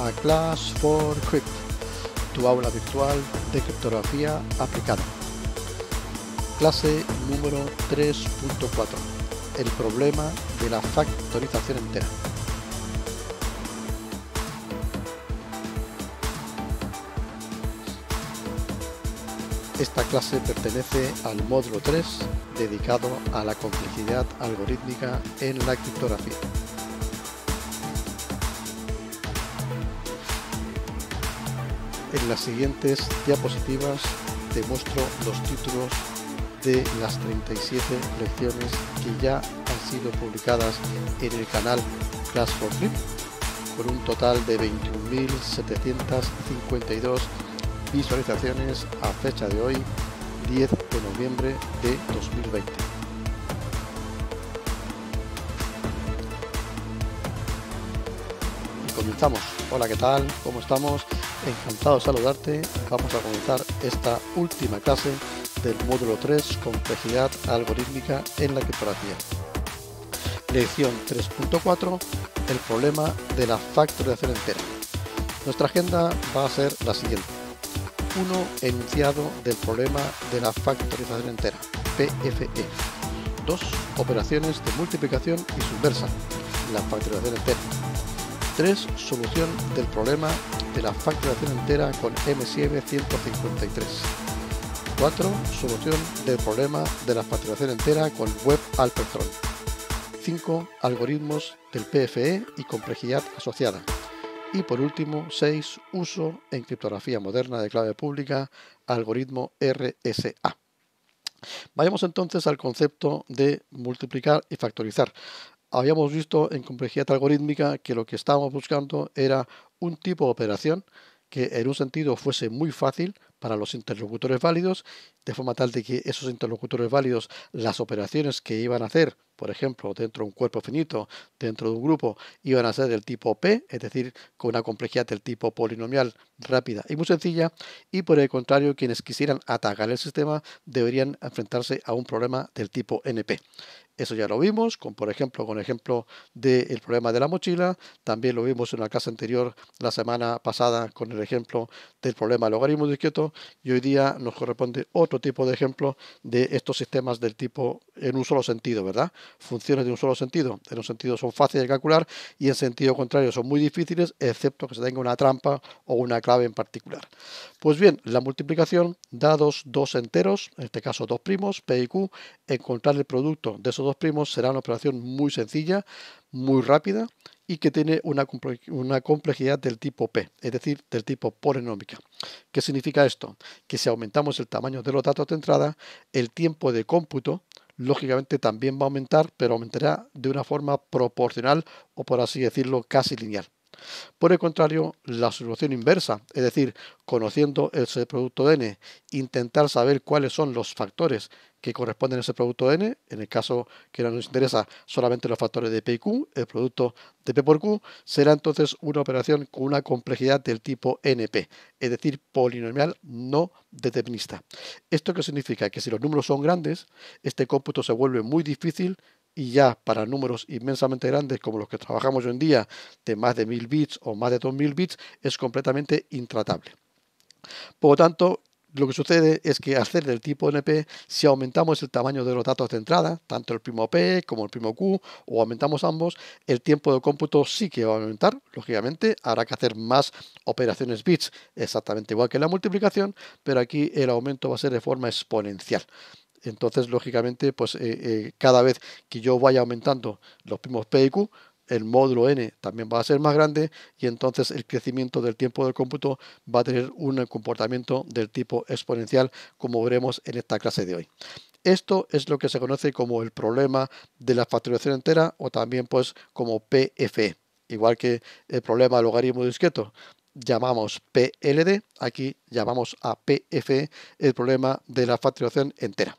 a Class for Crypt, tu aula virtual de criptografía aplicada. Clase número 3.4, el problema de la factorización entera. Esta clase pertenece al módulo 3 dedicado a la complejidad algorítmica en la criptografía. En las siguientes diapositivas te muestro los títulos de las 37 lecciones que ya han sido publicadas en el canal Class for Flip, con un total de 21.752 visualizaciones a fecha de hoy, 10 de noviembre de 2020. comenzamos. Hola, ¿qué tal? ¿Cómo estamos? Encantado de saludarte. Vamos a comenzar esta última clase del módulo 3, complejidad algorítmica en la criptografía. Lección 3.4, el problema de la factorización entera. Nuestra agenda va a ser la siguiente. 1. Enunciado del problema de la factorización entera, PFE. 2. Operaciones de multiplicación y subversa, la factorización entera. 3. Solución del problema de la facturación entera con 7 153. 4. Solución del problema de la facturación entera con Web Alpertron 5. Algoritmos del PFE y complejidad asociada. Y por último, 6. Uso en criptografía moderna de clave pública, algoritmo RSA. Vayamos entonces al concepto de multiplicar y factorizar habíamos visto en complejidad algorítmica que lo que estábamos buscando era un tipo de operación que en un sentido fuese muy fácil, para los interlocutores válidos, de forma tal de que esos interlocutores válidos, las operaciones que iban a hacer, por ejemplo, dentro de un cuerpo finito, dentro de un grupo, iban a ser del tipo P, es decir, con una complejidad del tipo polinomial rápida y muy sencilla, y por el contrario, quienes quisieran atacar el sistema deberían enfrentarse a un problema del tipo NP. Eso ya lo vimos, con, por ejemplo, con el ejemplo del problema de la mochila, también lo vimos en la clase anterior la semana pasada con el ejemplo del problema logaritmo de y hoy día nos corresponde otro tipo de ejemplo de estos sistemas del tipo en un solo sentido, ¿verdad? Funciones de un solo sentido. En un sentido son fáciles de calcular y en sentido contrario son muy difíciles, excepto que se tenga una trampa o una clave en particular. Pues bien, la multiplicación dados dos enteros, en este caso dos primos, P y Q, encontrar el producto de esos dos primos será una operación muy sencilla, muy rápida y que tiene una, complejidad del tipo P, es decir, del tipo polinómica. ¿Qué significa esto? Que si aumentamos el tamaño de los datos de entrada, el tiempo de cómputo lógicamente también va a aumentar, pero aumentará de una forma proporcional o por así decirlo, casi lineal. Por el contrario, la solución inversa, es decir, conociendo el producto n, intentar saber cuáles son los factores que corresponden a ese producto n, en el caso que no nos interesa solamente los factores de P y Q, el producto de P por Q, será entonces una operación con una complejidad del tipo NP, es decir, polinomial no determinista. ¿Esto qué significa? Que si los números son grandes, este cómputo se vuelve muy difícil y ya para números inmensamente grandes como los que trabajamos hoy en día, de más de 1000 bits o más de 2000 bits, es completamente intratable. Por lo tanto, lo que sucede es que hacer del tipo NP, si aumentamos el tamaño de los datos de entrada, tanto el primo P como el primo Q, o aumentamos ambos, el tiempo de cómputo sí que va a aumentar, lógicamente, habrá que hacer más operaciones bits, exactamente igual que la multiplicación, pero aquí el aumento va a ser de forma exponencial. Entonces, lógicamente, pues eh, eh, cada vez que yo vaya aumentando los primos P y Q, el módulo n también va a ser más grande y entonces el crecimiento del tiempo del cómputo va a tener un comportamiento del tipo exponencial como veremos en esta clase de hoy. Esto es lo que se conoce como el problema de la factorización entera o también pues como PFE, igual que el problema logaritmo discreto llamamos PLD, aquí llamamos a PFE el problema de la factorización entera.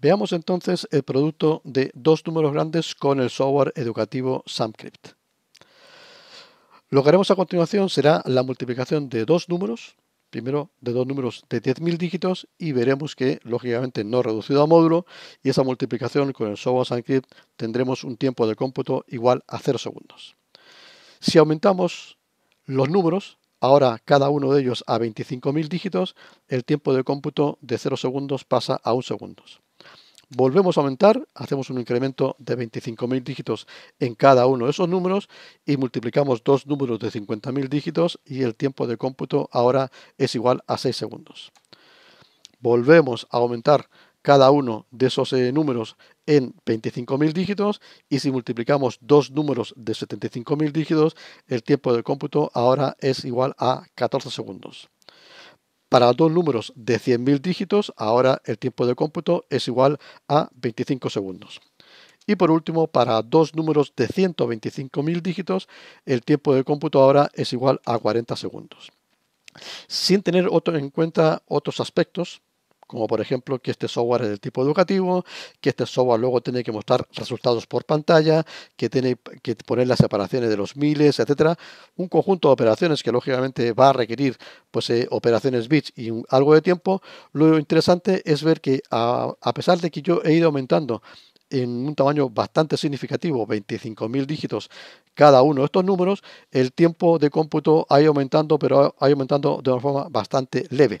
Veamos entonces el producto de dos números grandes con el software educativo Samcrypt. Lo que haremos a continuación será la multiplicación de dos números, primero de dos números de 10.000 dígitos y veremos que lógicamente no reducido a módulo y esa multiplicación con el software Samcrypt tendremos un tiempo de cómputo igual a 0 segundos. Si aumentamos los números, ahora cada uno de ellos a 25.000 dígitos, el tiempo de cómputo de 0 segundos pasa a 1 segundo volvemos a aumentar, hacemos un incremento de 25.000 dígitos en cada uno de esos números y multiplicamos dos números de 50.000 dígitos y el tiempo de cómputo ahora es igual a 6 segundos. Volvemos a aumentar cada uno de esos eh, números en 25.000 dígitos y si multiplicamos dos números de 75.000 dígitos, el tiempo de cómputo ahora es igual a 14 segundos. Para dos números de 100.000 dígitos, ahora el tiempo de cómputo es igual a 25 segundos. Y por último, para dos números de 125.000 dígitos, el tiempo de cómputo ahora es igual a 40 segundos. Sin tener en cuenta otros aspectos, como por ejemplo que este software es del tipo educativo, que este software luego tiene que mostrar resultados por pantalla, que tiene que poner las separaciones de los miles, etcétera, un conjunto de operaciones que lógicamente va a requerir pues eh, operaciones bits y algo de tiempo. Lo interesante es ver que a, a pesar de que yo he ido aumentando en un tamaño bastante significativo, 25.000 dígitos cada uno de estos números, el tiempo de cómputo ha aumentando, pero ha aumentando de una forma bastante leve.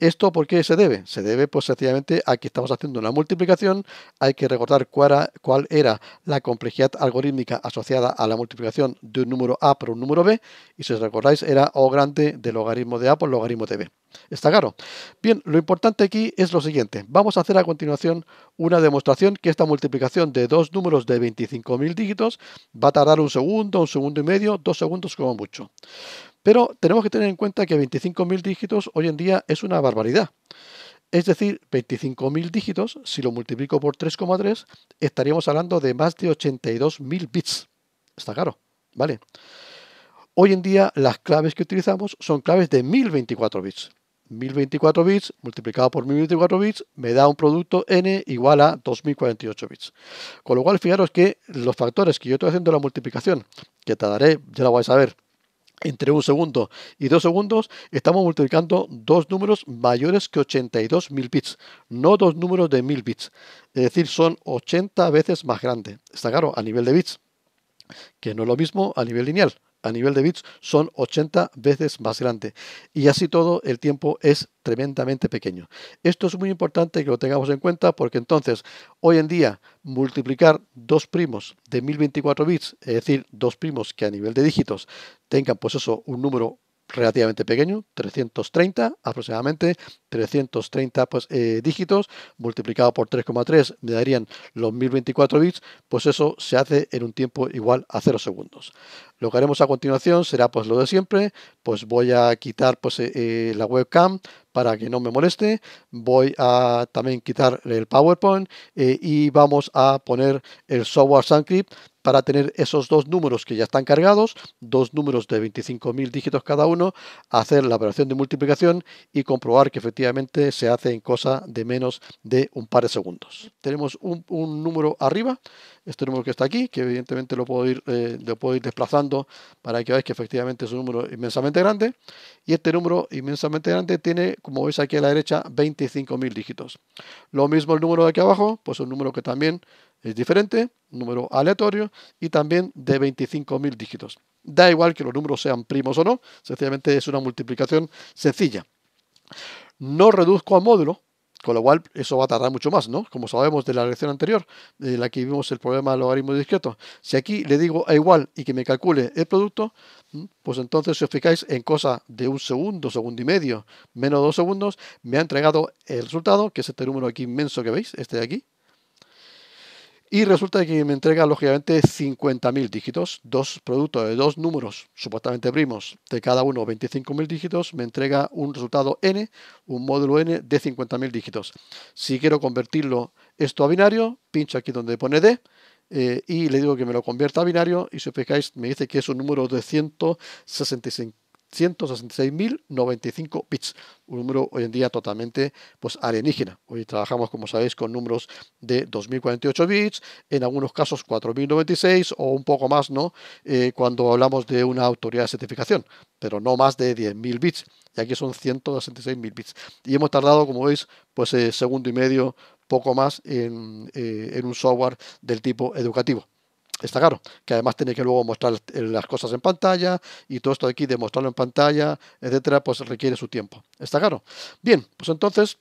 ¿Esto por qué se debe? Se debe pues sencillamente a que estamos haciendo una multiplicación, hay que recordar cuál era, cuál era la complejidad algorítmica asociada a la multiplicación de un número A por un número B, y si os recordáis era O grande del logaritmo de A por logaritmo de B. ¿Está claro? Bien, lo importante aquí es lo siguiente. Vamos a hacer a continuación una demostración que esta multiplicación de dos números de 25.000 dígitos va a tardar un segundo un segundo y medio, dos segundos como mucho. Pero tenemos que tener en cuenta que 25.000 dígitos hoy en día es una barbaridad. Es decir, 25.000 dígitos, si lo multiplico por 3,3, estaríamos hablando de más de 82.000 bits. Está claro, ¿vale? Hoy en día las claves que utilizamos son claves de 1024 bits. 1024 bits multiplicado por 1024 bits me da un producto n igual a 2048 bits. Con lo cual, fijaros que los factores que yo estoy haciendo la multiplicación, que te daré ya la vais a ver, entre un segundo y dos segundos, estamos multiplicando dos números mayores que 82.000 bits, no dos números de 1000 bits. Es decir, son 80 veces más grande. Está claro, a nivel de bits, que no es lo mismo a nivel lineal a nivel de bits son 80 veces más grande. Y así todo, el tiempo es tremendamente pequeño. Esto es muy importante que lo tengamos en cuenta porque entonces, hoy en día, multiplicar dos primos de 1024 bits, es decir, dos primos que a nivel de dígitos tengan pues eso, un número relativamente pequeño, 330 aproximadamente, 330 pues, eh, dígitos, multiplicado por 3,3 me darían los 1024 bits, pues eso se hace en un tiempo igual a 0 segundos. Lo que haremos a continuación será pues lo de siempre, pues voy a quitar pues eh, eh, la webcam para que no me moleste, voy a también quitar el PowerPoint eh, y vamos a poner el software SunCrypt para tener esos dos números que ya están cargados, dos números de 25.000 dígitos cada uno, hacer la operación de multiplicación y comprobar que efectivamente se hace en cosa de menos de un par de segundos. Tenemos un número arriba este número que está aquí, que evidentemente lo puedo ir, eh, lo puedo ir desplazando para que veáis que efectivamente es un número inmensamente grande. Y este número inmensamente grande tiene, como veis aquí a la derecha, 25.000 dígitos. Lo mismo el número de aquí abajo, pues un número que también es diferente, un número aleatorio y también de 25.000 dígitos. Da igual que los números sean primos o no, sencillamente es una multiplicación sencilla. No reduzco a módulo, con lo cual, eso va a tardar mucho más, ¿no? Como sabemos de la lección anterior, en la que vimos el problema del logaritmo discreto. Si aquí le digo a igual y que me calcule el producto, pues entonces, si os fijáis, en cosa de un segundo, segundo y medio, menos dos segundos, me ha entregado el resultado, que es este número aquí inmenso que veis, este de aquí, y resulta que me entrega, lógicamente, 50.000 dígitos, dos productos de dos números supuestamente primos, de cada uno 25.000 dígitos, me entrega un resultado n, un módulo n de 50.000 dígitos. Si quiero convertirlo esto a binario, pincho aquí donde pone d, eh, y le digo que me lo convierta a binario y si os fijáis me dice que es un número de 165, 166.095 bits, un número hoy en día totalmente pues, alienígena. Hoy trabajamos, como sabéis, con números de 2.048 bits, en algunos casos 4.096 o un poco más, ¿no? Eh, cuando hablamos de una autoridad de certificación, pero no más de 10.000 bits. Y aquí son 166.000 bits. Y hemos tardado, como veis, pues eh, segundo y medio, poco más en eh, un software del tipo educativo está claro, que además tiene que luego mostrar las cosas en pantalla y todo esto de aquí de mostrarlo en pantalla, etcétera, pues requiere su tiempo. Está claro. Bien, pues entonces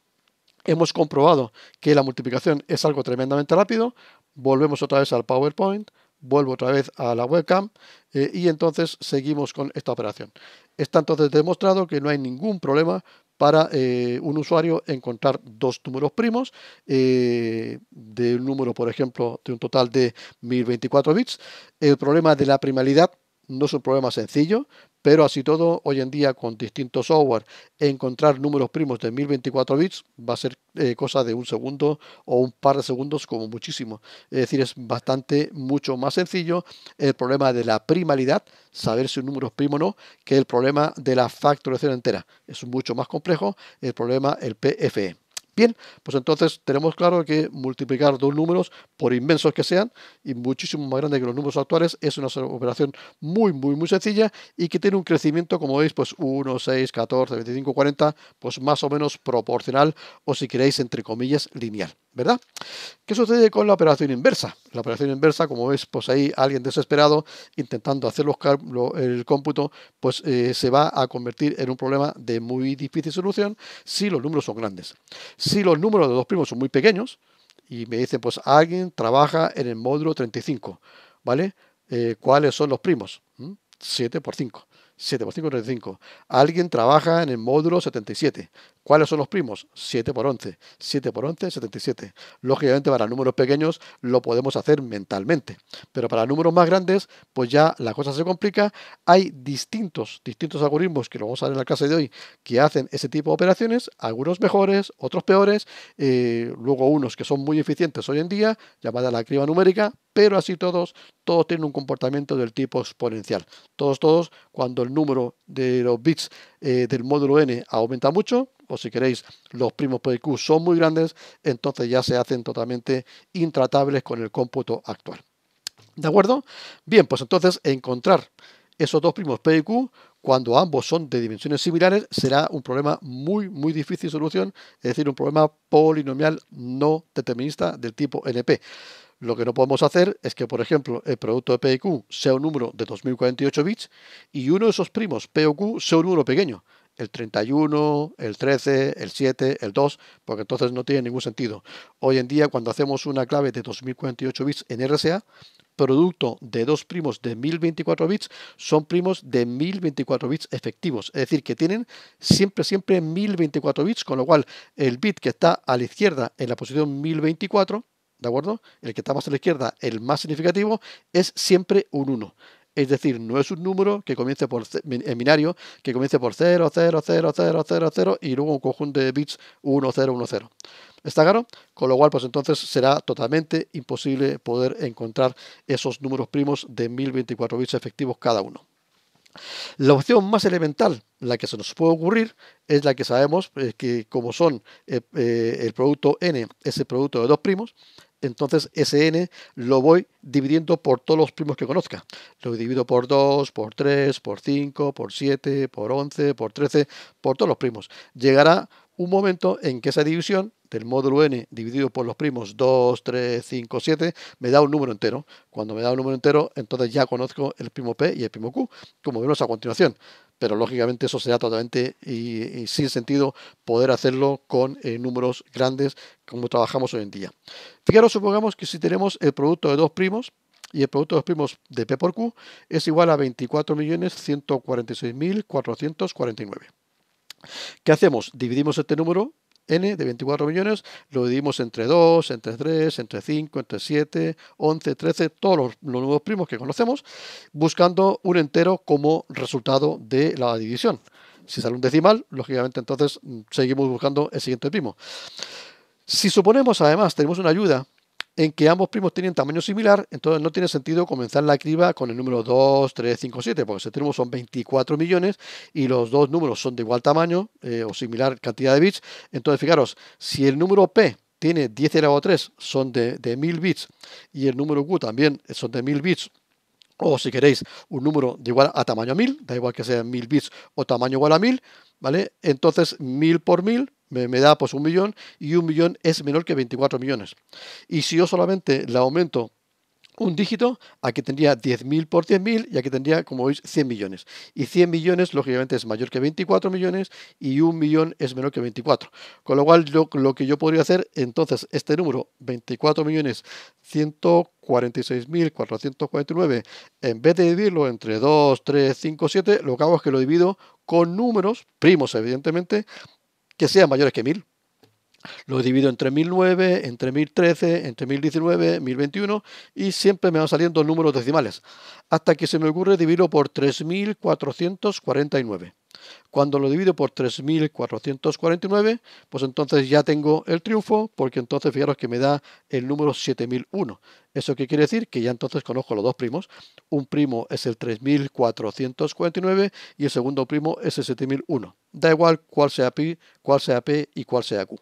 hemos comprobado que la multiplicación es algo tremendamente rápido. Volvemos otra vez al PowerPoint, vuelvo otra vez a la webcam eh, y entonces seguimos con esta operación. Está entonces demostrado que no hay ningún problema para eh, un usuario encontrar dos números primos eh, de un número, por ejemplo, de un total de 1024 bits. El problema de la primalidad no es un problema sencillo, pero así todo, hoy en día con distintos software, encontrar números primos de 1024 bits va a ser eh, cosa de un segundo o un par de segundos como muchísimo. Es decir, es bastante mucho más sencillo el problema de la primalidad, saber si un número es primo o no, que el problema de la factorización entera. Es mucho más complejo el problema, el PFE. Bien, pues entonces tenemos claro que multiplicar dos números, por inmensos que sean, y muchísimo más grandes que los números actuales, es una operación muy, muy, muy sencilla y que tiene un crecimiento, como veis, pues 1, 6, 14, 25, 40, pues más o menos proporcional o si queréis, entre comillas, lineal. ¿Verdad? ¿Qué sucede con la operación inversa? La operación inversa, como veis, pues ahí alguien desesperado intentando hacer el cómputo, pues eh, se va a convertir en un problema de muy difícil solución si los números son grandes. Si los números de dos primos son muy pequeños y me dicen, pues alguien trabaja en el módulo 35, ¿vale? Eh, ¿Cuáles son los primos? 7 mm, por 5. 7 por 5 35. Alguien trabaja en el módulo 77. ¿Cuáles son los primos? 7 por 11. 7 por 11, 77. Lógicamente para números pequeños lo podemos hacer mentalmente, pero para números más grandes pues ya la cosa se complica. Hay distintos, distintos algoritmos que lo vamos a ver en la clase de hoy que hacen ese tipo de operaciones, algunos mejores, otros peores, eh, luego unos que son muy eficientes hoy en día, llamada la criba numérica, pero así todos, todos tienen un comportamiento del tipo exponencial. Todos, todos, cuando el número de los bits eh, del módulo n aumenta mucho, o si queréis, los primos P y Q son muy grandes, entonces ya se hacen totalmente intratables con el cómputo actual. ¿De acuerdo? Bien, pues entonces encontrar esos dos primos P y Q cuando ambos son de dimensiones similares, será un problema muy, muy difícil de solución, es decir, un problema polinomial no determinista del tipo NP. Lo que no podemos hacer es que, por ejemplo, el producto de P y Q sea un número de 2048 bits y uno de esos primos, P o Q, sea un número pequeño. El 31, el 13, el 7, el 2, porque entonces no tiene ningún sentido. Hoy en día, cuando hacemos una clave de 2048 bits en RSA, producto de dos primos de 1024 bits son primos de 1024 bits efectivos, es decir, que tienen siempre, siempre 1024 bits, con lo cual el bit que está a la izquierda en la posición 1024 ¿de acuerdo? El que está más a la izquierda, el más significativo, es siempre un 1. Es decir, no es un número que comience por en eh, binario, que comience por 0, 0, 0, 0, 0, 0 y luego un conjunto de bits 1, 0, 1, 0. ¿Está claro? Con lo cual, pues entonces será totalmente imposible poder encontrar esos números primos de 1024 bits efectivos cada uno. La opción más elemental, la que se nos puede ocurrir, es la que sabemos eh, que como son eh, el producto n es el producto de dos primos, entonces ese n lo voy dividiendo por todos los primos que conozca. Lo divido por 2, por 3, por 5, por 7, por 11, por 13, por todos los primos. Llegará un momento en que esa división el módulo n dividido por los primos 2, 3, 5, 7, me da un número entero. Cuando me da un número entero, entonces ya conozco el primo p y el primo q, como vemos a continuación. Pero lógicamente eso será totalmente y, sin sentido poder hacerlo con eh, números grandes como trabajamos hoy en día. Fijaros, supongamos que si tenemos el producto de dos primos, y el producto de dos primos de P por Q es igual a 24.146.449. ¿Qué hacemos? Dividimos este número n de 24 millones, lo dividimos entre 2, entre 3, entre 5, entre 7, 11, 13, todos los, nuevos primos que conocemos, buscando un entero como resultado de la división. Si sale un decimal, lógicamente entonces mm, seguimos buscando el siguiente primo. Si suponemos además, tenemos una ayuda en que ambos primos tienen tamaño similar, entonces no tiene sentido comenzar la criba con el número 2, 3, 5, 7, porque ese tenemos son 24 millones y los dos números son de igual tamaño eh, o similar cantidad de bits. Entonces, fijaros, si el número P tiene 10 elevado a 3, son de, de 1000 bits, y el número Q también son de 1000 bits, o si queréis un número de igual a tamaño 1000, da igual que sea 1000 bits o tamaño igual a 1000, ¿vale? Entonces 1000 por 1000 me, da pues un millón y un millón es menor que 24 millones. Y si yo solamente le aumento un dígito, aquí tendría 10.000 por 10.000 y aquí tendría, como veis, 100 millones. Y 100 millones, lógicamente, es mayor que 24 millones y un millón es menor que 24. Con lo cual, lo que yo podría hacer, entonces, este número, 24 millones en vez de dividirlo entre 2, 3, 5, 7, lo que hago es que lo divido con números primos, evidentemente, sean mayores que 1000. Lo divido entre 1009, entre 1013, entre 1019, 1021 y siempre me van saliendo números decimales, hasta que se me ocurre dividirlo por 3449. Cuando lo divido por 3.449, pues entonces ya tengo el triunfo, porque entonces fijaros que me da el número 7.001. ¿Eso qué quiere decir? Que ya entonces conozco los dos primos. Un primo es el 3.449 y el segundo primo es el 7.001. Da igual cuál sea pi, cuál sea p y cuál sea q.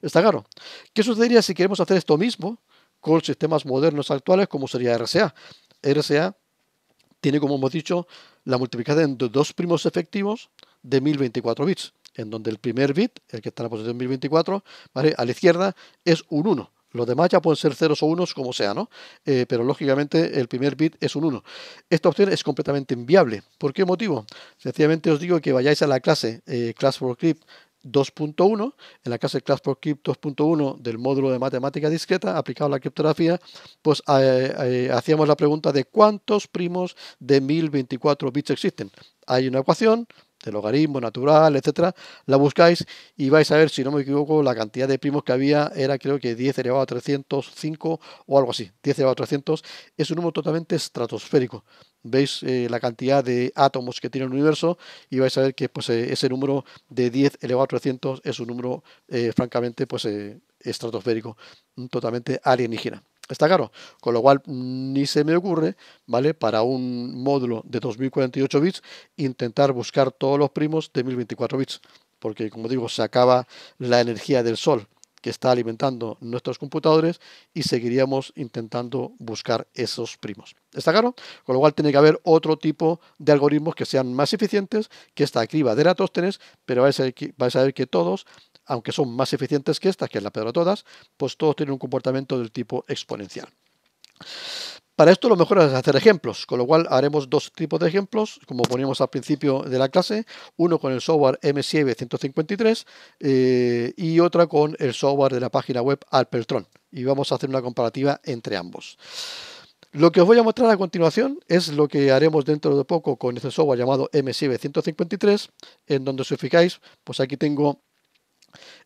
¿Está claro? ¿Qué sucedería si queremos hacer esto mismo con sistemas modernos actuales como sería RSA? RSA tiene, como hemos dicho, la multiplicación de dos primos efectivos de 1024 bits, en donde el primer bit, el que está en la posición 1024, ¿vale? a la izquierda es un 1. Los demás ya pueden ser ceros o unos, como sea, ¿no? Eh, pero lógicamente el primer bit es un 1. Esta opción es completamente inviable. ¿Por qué motivo? Sencillamente os digo que vayáis a la clase eh, Class for Clip 2.1, en la clase Class for Crypt 2.1 del módulo de matemática discreta aplicado a la criptografía, pues eh, hacíamos la pregunta de cuántos primos de 1024 bits existen. Hay una ecuación, de logaritmo natural, etcétera, la buscáis y vais a ver, si no me equivoco, la cantidad de primos que había era creo que 10 elevado a 305 o algo así, 10 elevado a 300, es un número totalmente estratosférico. Veis eh, la cantidad de átomos que tiene el universo y vais a ver que pues, eh, ese número de 10 elevado a 300 es un número eh, francamente pues, estratosférico, totalmente alienígena. Está caro, con lo cual ni se me ocurre, ¿vale? Para un módulo de 2048 bits intentar buscar todos los primos de 1024 bits, porque como digo, se acaba la energía del sol que está alimentando nuestros computadores y seguiríamos intentando buscar esos primos. ¿Está caro, Con lo cual tiene que haber otro tipo de algoritmos que sean más eficientes que esta criba de Eratóstenes, pero a, vais a ver que todos aunque son más eficientes que estas, que es la peor de todas, pues todos tienen un comportamiento del tipo exponencial. Para esto lo mejor es hacer ejemplos, con lo cual haremos dos tipos de ejemplos, como poníamos al principio de la clase, uno con el software M7-153 eh, y otra con el software de la página web Alpertron, y vamos a hacer una comparativa entre ambos. Lo que os voy a mostrar a continuación es lo que haremos dentro de poco con este software llamado m 153 en donde si os fijáis, pues aquí tengo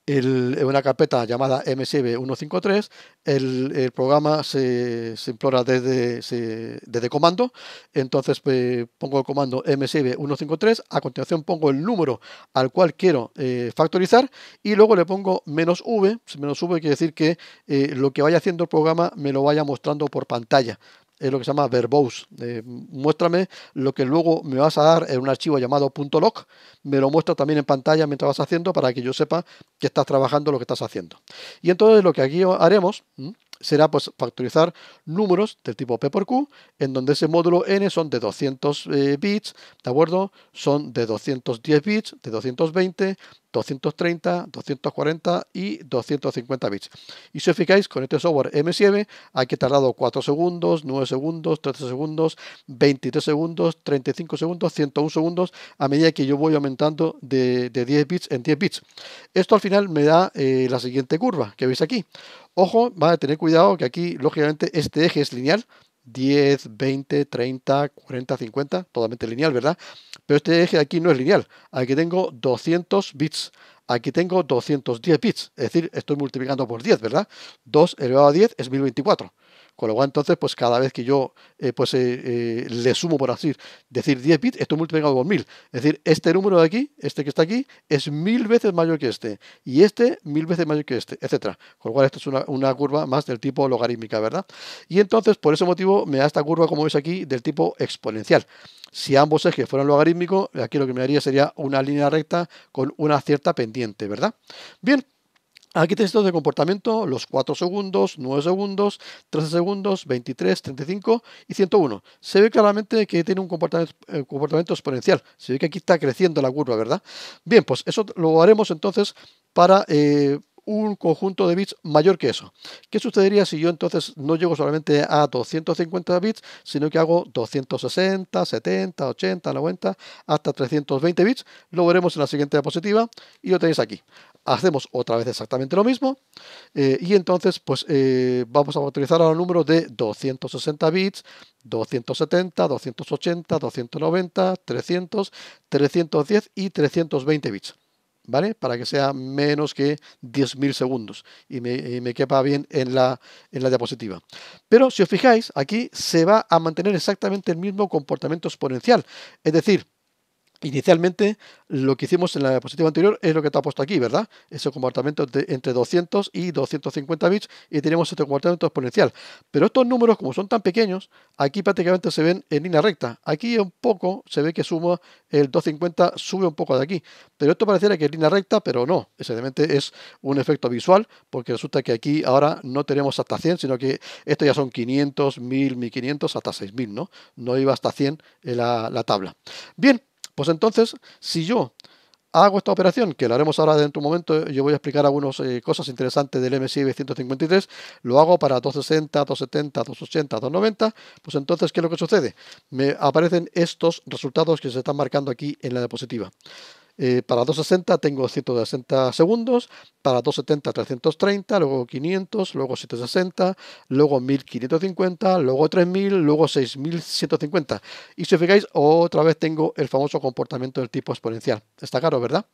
una carpeta llamada msv153. El, programa se, implora desde, desde comando. Entonces pues, pongo el comando msv153. A continuación pongo el número al cual quiero eh, factorizar y luego le pongo menos "-v". Menos "-v" quiere decir que eh, lo que vaya haciendo el programa me lo vaya mostrando por pantalla es lo que se llama verbose. Eh, muéstrame lo que luego me vas a dar en un archivo llamado .log, me lo muestra también en pantalla mientras vas haciendo para que yo sepa que estás trabajando lo que estás haciendo. Y entonces lo que aquí haremos será pues factorizar números del tipo P por Q, en donde ese módulo n son de 200 eh, bits, ¿de acuerdo? Son de 210 bits, de 220, 230, 240 y 250 bits. Y si os fijáis, con este software M7 aquí he tardado 4 segundos, 9 segundos, 13 segundos, 23 segundos, 35 segundos, 101 segundos, a medida que yo voy aumentando de, 10 bits en 10 bits. Esto al final me da eh, la siguiente curva que veis aquí. Ojo, va a tener cuidado que aquí, lógicamente, este eje es lineal, 10, 20, 30, 40, 50, totalmente lineal, ¿verdad? Pero este eje aquí no es lineal. Aquí tengo 200 bits. Aquí tengo 210 bits. Es decir, estoy multiplicando por 10, ¿verdad? 2 elevado a 10 es 1024. Con lo cual, entonces, pues cada vez que yo eh, pues, eh, eh, le sumo, por así decir, 10 bits, esto multiplicado por 1000. Es decir, este número de aquí, este que está aquí, es 1.000 veces mayor que este. Y este, 1.000 veces mayor que este, etcétera. Con lo cual, esto es una, curva más del tipo logarítmica, ¿verdad? Y entonces, por ese motivo, me da esta curva, como veis aquí, del tipo exponencial. Si ambos ejes fueran logarítmicos, aquí lo que me daría sería una línea recta con una cierta pendiente, ¿verdad? Bien. Aquí tenéis entonces de comportamiento, los 4 segundos, 9 segundos, 13 segundos, 23, 35 y 101. Se ve claramente que tiene un comportamiento, eh, comportamiento exponencial. Se ve que aquí está creciendo la curva, ¿verdad? Bien, pues eso lo haremos entonces para eh, un conjunto de bits mayor que eso. ¿Qué sucedería si yo entonces no llego solamente a 250 bits, sino que hago 260, 70, 80, 90, hasta 320 bits? Lo veremos en la siguiente diapositiva y lo tenéis aquí. Hacemos otra vez exactamente lo mismo eh, y entonces pues eh, vamos a utilizar los números de 260 bits, 270, 280, 290, 300, 310 y 320 bits. ¿vale? Para que sea menos que 10.000 segundos y me, quepa bien en la, en la diapositiva. Pero si os fijáis, aquí se va a mantener exactamente el mismo comportamiento exponencial. Es decir, Inicialmente, lo que hicimos en la diapositiva anterior es lo que está puesto aquí, ¿verdad? Ese comportamiento entre 200 y 250 bits y tenemos este comportamiento exponencial. Pero estos números, como son tan pequeños, aquí prácticamente se ven en línea recta. Aquí un poco se ve que suma el 250, sube un poco de aquí. Pero esto pareciera que es línea recta, pero no. Evidentemente es un efecto visual, porque resulta que aquí ahora no tenemos hasta 100, sino que esto ya son 500, 1000, 1500, hasta 6000, ¿no? No iba hasta 100 en la tabla. Bien, pues entonces, si yo hago esta operación, que la haremos ahora dentro de un momento, yo voy a explicar algunas eh, cosas interesantes del MSI B153, lo hago para 260, 270, 280, 290, pues entonces, ¿qué es lo que sucede? Me aparecen estos resultados que se están marcando aquí en la diapositiva. Eh, para 260 tengo 160 segundos, para 270 330, luego 500, luego 760, luego 1550, luego 3000, luego 6150. Y si os fijáis, otra vez tengo el famoso comportamiento del tipo exponencial. Está caro, ¿verdad?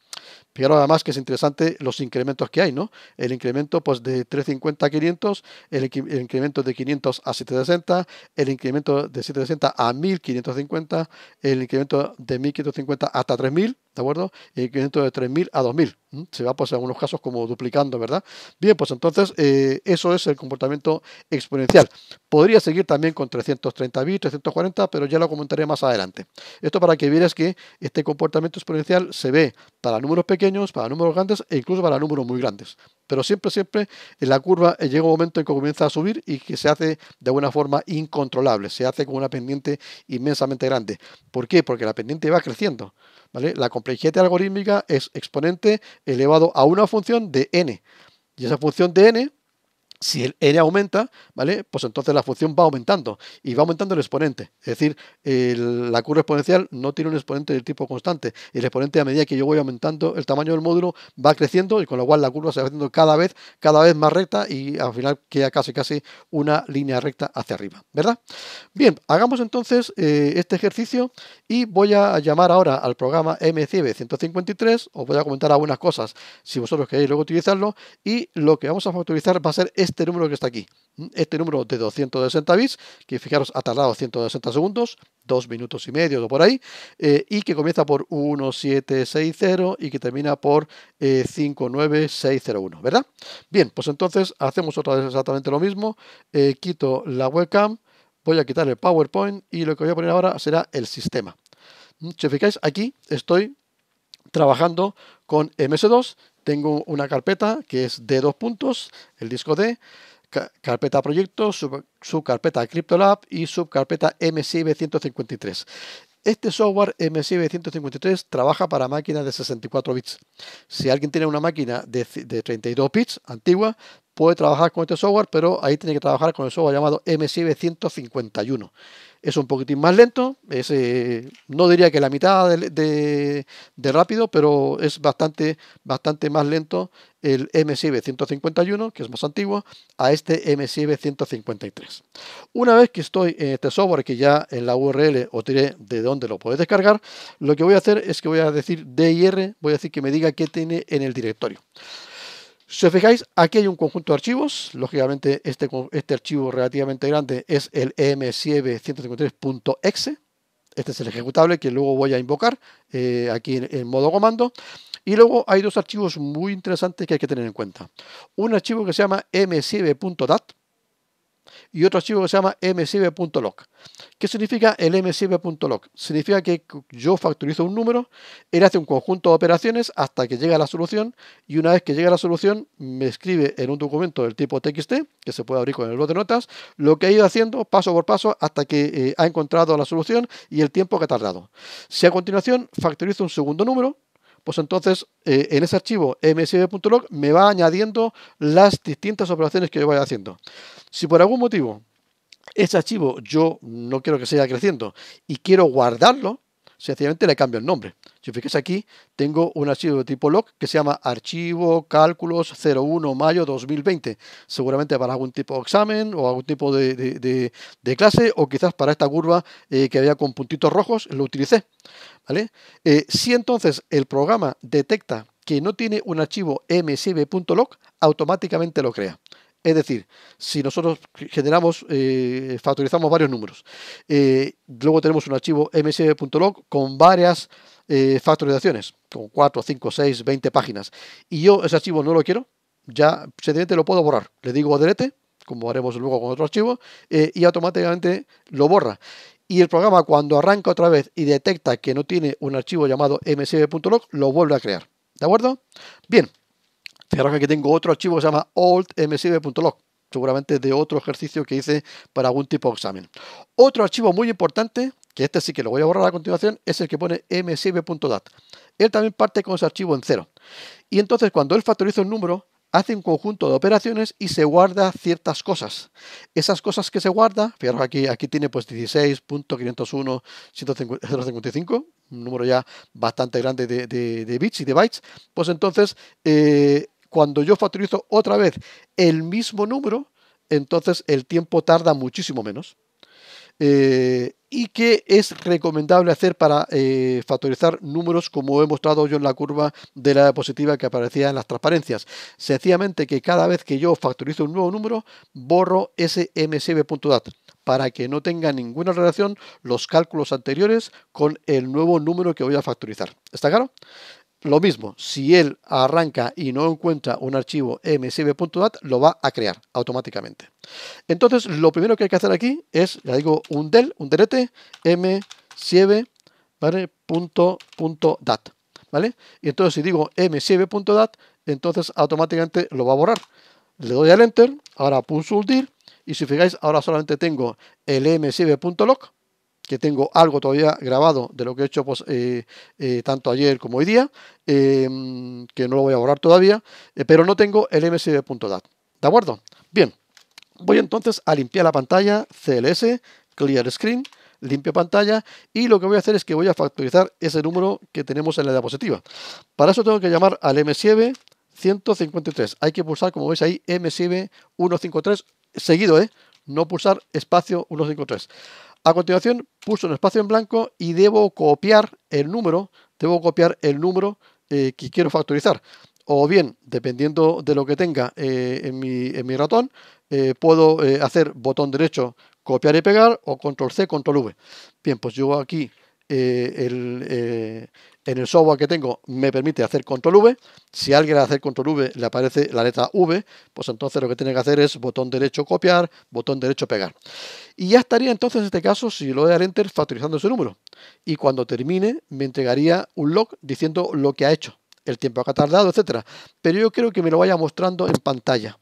Fijaros además que es interesante los incrementos que hay, ¿no? El incremento pues de 350 a 500, el, incremento de 500 a 760, el incremento de 760 a 1550, el incremento de 1550 hasta 3000, ¿de acuerdo? El incremento de 3000 a 2000. Se va pues en algunos casos como duplicando, ¿verdad? Bien, pues entonces eh, eso es el comportamiento exponencial. Podría seguir también con 330 bits, 340, pero ya lo comentaré más adelante. Esto para que vieras que este comportamiento exponencial se ve para número pequeños, para números grandes e incluso para números muy grandes. Pero siempre, siempre en la curva eh, llega un momento en que comienza a subir y que se hace de una forma incontrolable, se hace con una pendiente inmensamente grande. ¿Por qué? Porque la pendiente va creciendo. ¿vale? La complejidad algorítmica es exponente elevado a una función de n. Y esa función de n si el n aumenta, ¿vale? Pues entonces la función va aumentando y va aumentando el exponente. Es decir, la curva exponencial no tiene un exponente de tipo constante. El exponente a medida que yo voy aumentando el tamaño del módulo va creciendo y con lo cual la curva se va haciendo cada vez, cada vez más recta y al final queda casi casi una línea recta hacia arriba, ¿verdad? Bien, hagamos entonces eh, este ejercicio y voy a llamar ahora al programa MCB 153, os voy a comentar algunas cosas si vosotros queréis luego utilizarlo y lo que vamos a factorizar va a ser este este número que está aquí. Mm, este número de 260 bits, que fijaros ha tardado 160 segundos, dos minutos y medio o por ahí, eh, y que comienza por 1760 y que termina por 59601, eh, ¿verdad? Bien, pues entonces hacemos otra vez exactamente lo mismo. Eh, quito la webcam, voy a quitar el PowerPoint y lo que voy a poner ahora será el sistema. Mm, si fijáis, aquí estoy trabajando con MS2 tengo una carpeta que es de dos puntos, el disco D, carpeta proyecto, sub, subcarpeta CryptoLab y subcarpeta msib 153 Este software MCB153 trabaja para máquinas de 64 bits. Si alguien tiene una máquina de, 32 bits antigua, puede trabajar con este software, pero ahí tiene que trabajar con el software llamado MCB151 es un poquitín más lento, eh, no diría que la mitad de, rápido, pero es bastante, bastante más lento el MSIB 151, que es más antiguo, a este MSIB 153. Una vez que estoy en este software, que ya en la URL os diré de dónde lo podéis descargar, lo que voy a hacer es que voy a decir dir, voy a decir que me diga qué tiene en el directorio. Si os fijáis, aquí hay un conjunto de archivos. Lógicamente, este, este archivo relativamente grande es el m7153.exe. Em este es el ejecutable que luego voy a invocar eh, aquí en, modo comando. Y luego hay dos archivos muy interesantes que hay que tener en cuenta. Un archivo que se llama m7.dat, em y otro archivo que se llama msv.log. ¿Qué significa el msv.log? Significa que yo factorizo un número, él hace un conjunto de operaciones hasta que llega a la solución y una vez que llega a la solución me escribe en un documento del tipo txt, que se puede abrir con el bloc de notas, lo que ha ido haciendo paso por paso hasta que eh, ha encontrado la solución y el tiempo que ha tardado. Si a continuación factorizo un segundo número, pues entonces eh, en ese archivo msv.log me va añadiendo las distintas operaciones que yo vaya haciendo. Si por algún motivo ese archivo yo no quiero que siga creciendo y quiero guardarlo, sencillamente le cambio el nombre. Si fijáis aquí, tengo un archivo de tipo log que se llama archivo cálculos 01 mayo 2020. Seguramente para algún tipo de examen o algún tipo de, clase o quizás para esta curva eh, que había con puntitos rojos, lo utilicé. ¿vale? Eh, si entonces el programa detecta que no tiene un archivo msv.log, automáticamente lo crea. Es decir, si nosotros generamos, eh, factorizamos varios números, eh, luego tenemos un archivo msv.log con varias eh, factorizaciones, con 4, 5, 6, 20 páginas, y yo ese archivo no lo quiero, ya sencillamente lo puedo borrar. Le digo delete, como haremos luego con otro archivo, y automáticamente lo borra. Y el programa cuando arranca otra vez y detecta que no tiene un archivo llamado msv.log, lo vuelve a crear. ¿De acuerdo? Bien. Fijaros que aquí tengo otro archivo que se llama oldmsv.log, seguramente de otro ejercicio que hice para algún tipo de examen. Otro archivo muy importante, que este sí que lo voy a borrar a continuación, es el que pone msv.dat. Él también parte con ese archivo en cero. Y entonces cuando él factoriza un número, hace un conjunto de operaciones y se guarda ciertas cosas. Esas cosas que se guarda, fijaros aquí, aquí tiene pues 155, un número ya bastante grande de, bits y de bytes, pues entonces eh, cuando yo factorizo otra vez el mismo número, entonces el tiempo tarda muchísimo menos. Eh, y qué es recomendable hacer para eh, factorizar números como he mostrado yo en la curva de la diapositiva que aparecía en las transparencias. Sencillamente que cada vez que yo factorizo un nuevo número, borro ese msb.dat para que no tenga ninguna relación los cálculos anteriores con el nuevo número que voy a factorizar. ¿Está claro? Lo mismo, si él arranca y no encuentra un archivo msv.dat, lo va a crear automáticamente. Entonces, lo primero que hay que hacer aquí es, le digo un del, un delete, m ¿vale? ¿vale? Y entonces, si digo msv.dat, entonces automáticamente lo va a borrar. Le doy al enter, ahora pulso dir, y si fijáis, ahora solamente tengo el msv.log, que tengo algo todavía grabado de lo que he hecho pues, eh, eh, tanto ayer como hoy día, em, que no lo voy a borrar todavía, eh, pero no tengo el msv.dat. ¿De acuerdo? Bien, voy entonces a limpiar la pantalla CLS, Clear Screen, limpio pantalla, y lo que voy a hacer es que voy a factorizar ese número que tenemos en la diapositiva. Para eso tengo que llamar al m 153. Hay que pulsar, como veis ahí, msv 153 seguido, ¿eh? No pulsar espacio 153. A continuación pulso un espacio en blanco y debo copiar el número, debo copiar el número eh, que quiero factorizar. O bien, dependiendo de lo que tenga eh, en, mi, ratón, eh, puedo hacer botón derecho, copiar y pegar, o control C, control V. Bien, pues yo aquí el, en el software que tengo me permite hacer control V. Si a alguien hace hacer control V le aparece la letra V, pues entonces lo que tiene que hacer es botón derecho copiar, botón derecho pegar. Y ya estaría entonces en este caso, si lo doy al enter, factorizando ese número. Y cuando termine me entregaría un log diciendo lo que ha hecho, el tiempo que ha tardado, etcétera. Pero yo creo que me lo vaya mostrando en pantalla.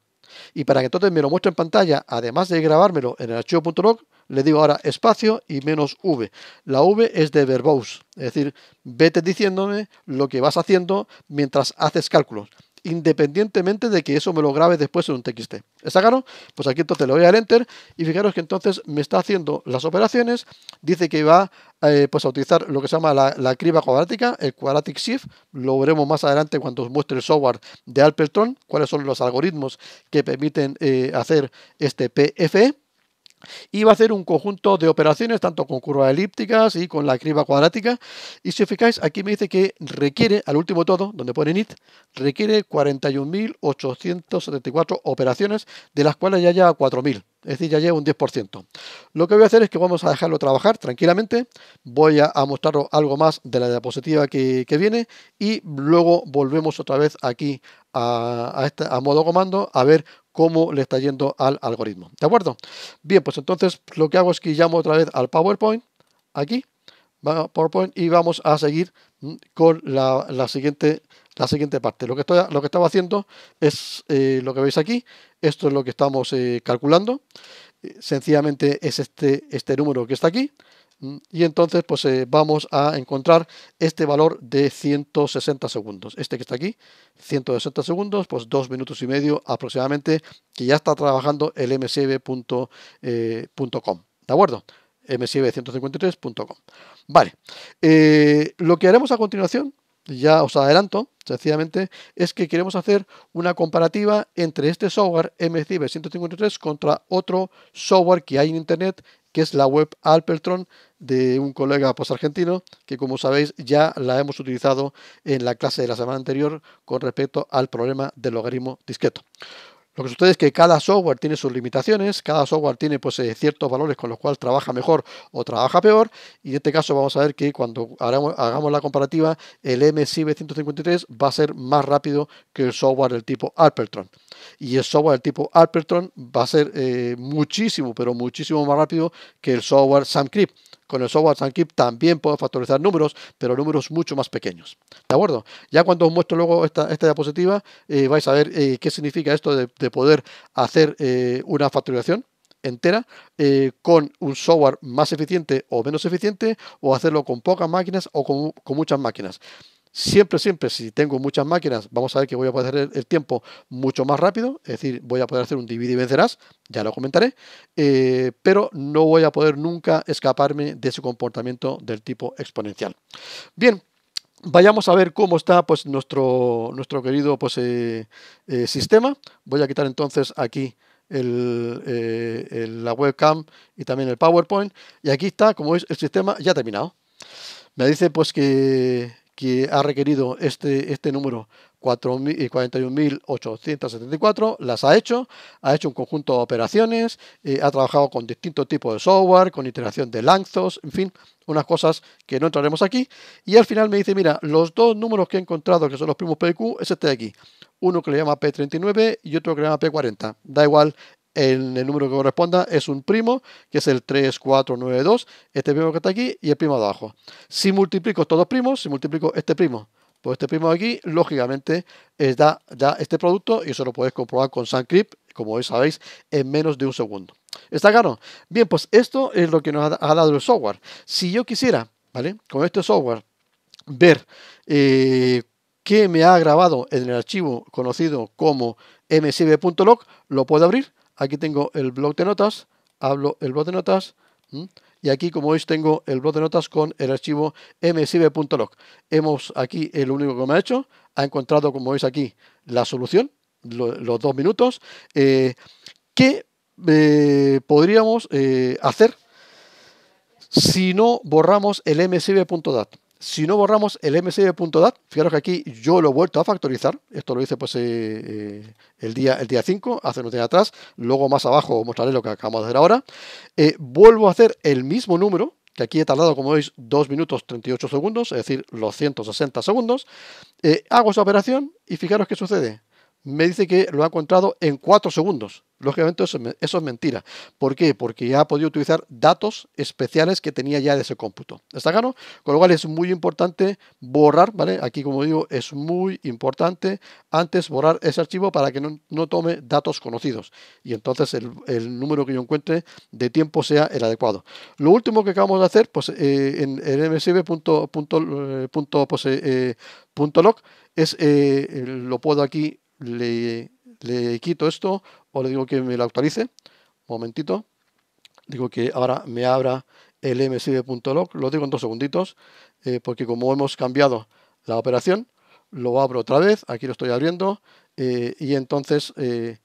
Y para que entonces me lo muestre en pantalla, además de grabármelo en el archivo.log, le digo ahora espacio y menos V. La V es de verbose, es decir, vete diciéndome lo que vas haciendo mientras haces cálculos independientemente de que eso me lo grabe después en un TXT. ¿Está claro? Pues aquí entonces le voy al Enter y fijaros que entonces me está haciendo las operaciones, dice que va eh, pues a utilizar lo que se llama la, criba cuadrática, el Quadratic Shift, lo veremos más adelante cuando os muestre el software de Alpertron, cuáles son los algoritmos que permiten eh, hacer este PFE, y va a hacer un conjunto de operaciones tanto con curvas elípticas y con la criba cuadrática y si os fijáis aquí me dice que requiere al último todo donde pone init requiere 41.874 operaciones de las cuales ya lleva 4.000 es decir, ya lleva un 10%. Lo que voy a hacer es que vamos a dejarlo trabajar tranquilamente. Voy a, a mostraros algo más de la diapositiva que, que viene y luego volvemos otra vez aquí a, a, este, a modo comando a ver cómo le está yendo al algoritmo. ¿De acuerdo? Bien, pues entonces lo que hago es que llamo otra vez al PowerPoint, aquí, y vamos a seguir mm, con la, la siguiente, la siguiente parte. Lo que, estoy, lo que estaba haciendo es eh, lo que veis aquí, esto es lo que estamos eh, calculando, eh, sencillamente es este, este número que está aquí, y entonces pues eh, vamos a encontrar este valor de 160 segundos. Este que está aquí, 160 segundos, pues dos minutos y medio aproximadamente, que ya está trabajando el msv.com. Eh, ¿De acuerdo? msv153.com. Vale, eh, lo que haremos a continuación, ya os adelanto, sencillamente, es que queremos hacer una comparativa entre este software msv153 contra otro software que hay en Internet que es la web Alpertron de un colega postargentino, que como sabéis ya la hemos utilizado en la clase de la semana anterior con respecto al problema del logaritmo disqueto. Lo que sucede es que cada software tiene sus limitaciones, cada software tiene pues, eh, ciertos valores con los cuales trabaja mejor o trabaja peor, y en este caso vamos a ver que cuando hagamos, la comparativa, el MSI 153 va a ser más rápido que el software del tipo Alpertron. Y el software del tipo Alpertron va a ser eh, muchísimo, pero muchísimo más rápido que el software SamCrypt con el software SunKeep también puedo factorizar números, pero números mucho más pequeños. ¿De acuerdo? Ya cuando os muestro luego esta, esta diapositiva, eh, vais a ver eh, qué significa esto de, poder hacer eh, una factorización entera con un software más eficiente o menos eficiente o hacerlo con pocas máquinas o con muchas máquinas. Siempre, siempre, si tengo muchas máquinas, vamos a ver que voy a poder hacer el, tiempo mucho más rápido, es decir, voy a poder hacer un divide y vencerás, ya lo comentaré, eh, pero no voy a poder nunca escaparme de ese comportamiento del tipo exponencial. Bien, Vayamos a ver cómo está pues, nuestro, nuestro querido pues, eh, eh, sistema. Voy a quitar entonces aquí la webcam y también el PowerPoint. Y aquí está, como veis, el sistema ya terminado. Me dice pues que que ha requerido este, este número 41.874, eh, las ha hecho, ha hecho un conjunto de operaciones, eh, ha trabajado con distintos tipos de software, con iteración de Lanzos, en fin, unas cosas que no entraremos aquí. Y al final me dice, mira, los dos números que he encontrado, que son los primos PQ, es este de aquí. Uno que le llama P39 y otro que le llama P40. Da igual en el número que corresponda es un primo, que es el 3492 este primo que está aquí y el primo de abajo. Si multiplico todos los primos, si multiplico este primo por pues este primo de aquí, lógicamente es da ya este producto y eso lo podéis comprobar con SunCrypt, como sabéis, en menos de un segundo. ¿Está claro? Bien, pues esto es lo que nos ha dado el software. Si yo quisiera, ¿vale? Con este software, ver que eh, qué me ha grabado en el archivo conocido como mcb.log, lo puedo abrir Aquí tengo el blog de notas, hablo el blog de notas. Y aquí, como veis, tengo el blog de notas con el archivo msv.log. Hemos aquí, el único que me ha hecho, ha encontrado, como veis aquí, la solución, los dos minutos. Eh, ¿Qué eh, podríamos eh, hacer si no borramos el msv.dat? si no borramos el msv.dat, fijaros que aquí yo lo he vuelto a factorizar, esto lo hice pues eh, eh, el día el día 5, hace unos días atrás, luego más abajo mostraré lo que acabamos de hacer ahora, eh, vuelvo a hacer el mismo número, que aquí he tardado como veis 2 minutos 38 segundos, es decir, los 160 segundos, hago esa operación y fijaros qué sucede, me dice que lo ha encontrado en 4 segundos. Lógicamente eso, es mentira. ¿Por qué? Porque ya ha podido utilizar datos especiales que tenía ya de ese cómputo. ¿Está claro? Con lo cual es muy importante borrar, ¿vale? Aquí como digo, es muy importante antes borrar ese archivo para que no, tome datos conocidos. Y entonces el, número que yo encuentre de tiempo sea el adecuado. Lo último que acabamos de hacer, pues eh, en, el msv.log punto, punto, eh, punto, pues, eh, lo puedo aquí le, quito esto o le digo que me lo actualice. Momentito. Digo que ahora me abra el msv.log. Lo digo en dos segunditos eh, porque como hemos cambiado la operación, lo abro otra vez. Aquí lo estoy abriendo eh, y entonces eh,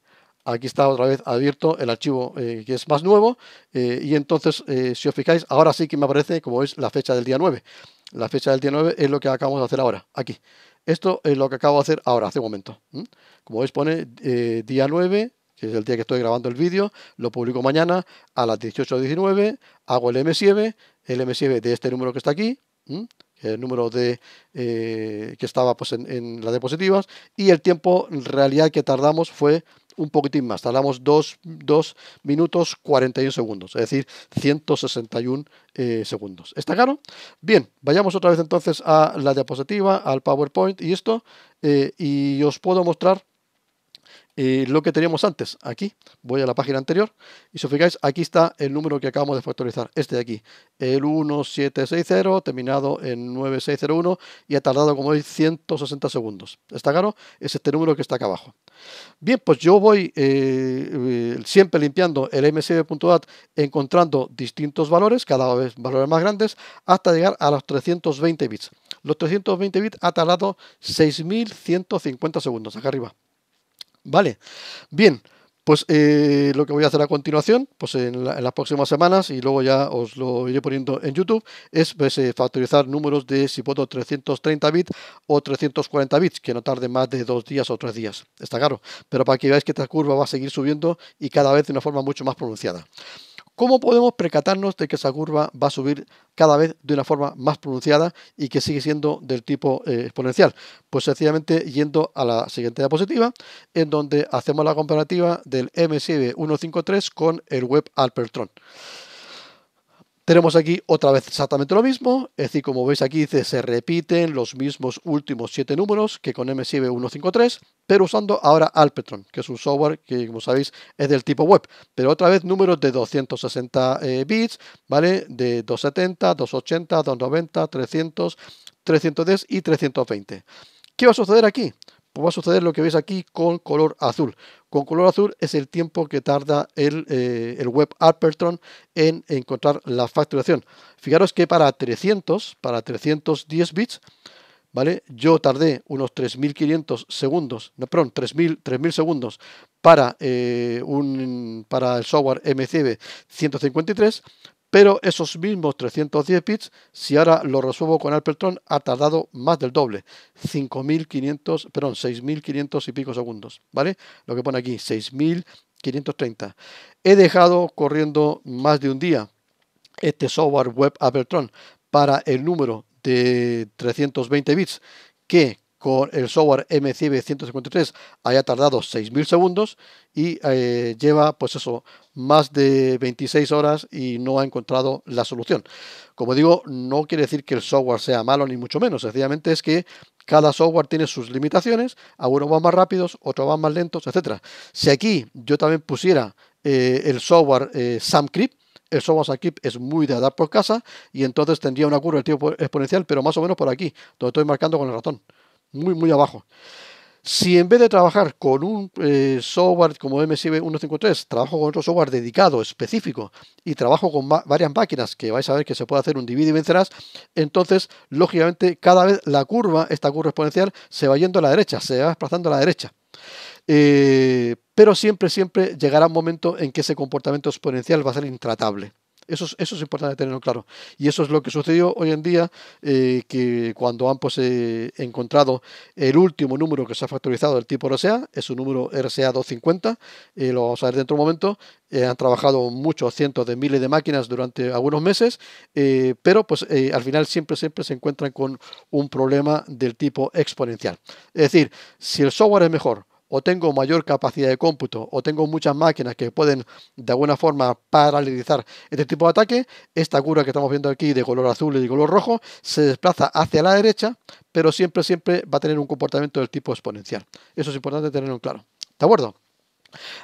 aquí está otra vez abierto el archivo que es más nuevo y entonces si os fijáis ahora sí que me aparece como es la fecha del día 9 la fecha del día 9 es lo que acabamos de hacer ahora aquí esto es lo que acabo de hacer ahora, hace un momento. Como veis pone eh, día 9, que es el día que estoy grabando el vídeo, lo publico mañana a las 18.19, hago el M7, el M7 de este número que está aquí, el número de eh, que estaba pues, en, en las diapositivas, y el tiempo en realidad que tardamos fue un poquitín más, tardamos 2, minutos 41 segundos, es decir, 161 eh, segundos. ¿Está claro? Bien, vayamos otra vez entonces a la diapositiva, al PowerPoint y esto, eh, y os puedo mostrar y eh, lo que teníamos antes. Aquí voy a la página anterior y si os fijáis, aquí está el número que acabamos de factorizar, este de aquí, el 1760 terminado en 9601 y ha tardado como veis 160 segundos. ¿Está claro? Es este número que está acá abajo. Bien, pues yo voy eh, eh, siempre limpiando el msv.dat encontrando distintos valores, cada vez valores más grandes, hasta llegar a los 320 bits. Los 320 bits ha tardado 6150 segundos, acá arriba. ¿Vale? Bien, pues eh, lo que voy a hacer a continuación, pues en, las próximas semanas, y luego ya os lo iré poniendo en YouTube, es pues, eh, factorizar números de si puedo 330 bits o 340 bits, que no tarde más de dos días o tres días. Está claro, pero para que veáis que esta curva va a seguir subiendo y cada vez de una forma mucho más pronunciada. ¿Cómo podemos precatarnos de que esa curva va a subir cada vez de una forma más pronunciada y que sigue siendo del tipo eh, exponencial? Pues sencillamente yendo a la siguiente diapositiva, en donde hacemos la comparativa del MSIB 153 con el Web Alpertron. Tenemos aquí otra vez exactamente lo mismo, es decir, como veis aquí se repiten los mismos últimos 7 números que con MSIB 153, pero usando ahora Alpetron, que es un software que, como sabéis, es del tipo web. Pero otra vez números de 260 eh, bits, ¿vale? De 270, 280, 290, 300, 310 y 320. ¿Qué va a suceder aquí? va a suceder lo que veis aquí con color azul. Con color azul es el tiempo que tarda el, eh, web Alpertron en encontrar la facturación. Fijaros que para 300, para 310 bits, ¿vale? Yo tardé unos 3.500 segundos, no, perdón, 3.000 segundos para, eh, un, para el software MCB 153, pero esos mismos 310 bits, si ahora lo resuelvo con Alpertron, ha tardado más del doble, 5.500, perdón, 6.500 y pico segundos, ¿vale? Lo que pone aquí, 6.530. He dejado corriendo más de un día este software web Alpertron para el número de 320 bits, que con el software MCB 153 haya tardado 6.000 segundos y eh, lleva pues eso más de 26 horas y no ha encontrado la solución. Como digo, no quiere decir que el software sea malo ni mucho menos, sencillamente es que cada software tiene sus limitaciones, algunos van más rápidos, otros van más lentos, etcétera. Si aquí yo también pusiera eh, el software eh, SamCrip, el software SamCrip es muy de dar por casa y entonces tendría una curva de tipo exponencial, pero más o menos por aquí, donde estoy marcando con el ratón muy, muy abajo. Si en vez de trabajar con un eh, software como MSIB 153, trabajo con otro software dedicado, específico, y trabajo con varias máquinas, que vais a ver que se puede hacer un divide y vencerás, entonces, lógicamente, cada vez la curva, esta curva exponencial, se va yendo a la derecha, se va desplazando a la derecha. Eh, pero siempre, siempre llegará un momento en que ese comportamiento exponencial va a ser intratable. Eso es, es importante tenerlo claro. Y eso es lo que sucedió hoy en día, eh, que cuando han pues, encontrado el último número que se ha factorizado del tipo RSA, es un número RSA 250, eh, lo vamos a ver dentro de un momento, eh, han trabajado muchos cientos de miles de máquinas durante algunos meses, eh, pero pues al final siempre, siempre se encuentran con un problema del tipo exponencial. Es decir, si el software es mejor, o tengo mayor capacidad de cómputo o tengo muchas máquinas que pueden de alguna forma paralizar este tipo de ataque, esta curva que estamos viendo aquí de color azul y de color rojo se desplaza hacia la derecha, pero siempre, siempre va a tener un comportamiento del tipo exponencial. Eso es importante tenerlo en claro. ¿De acuerdo?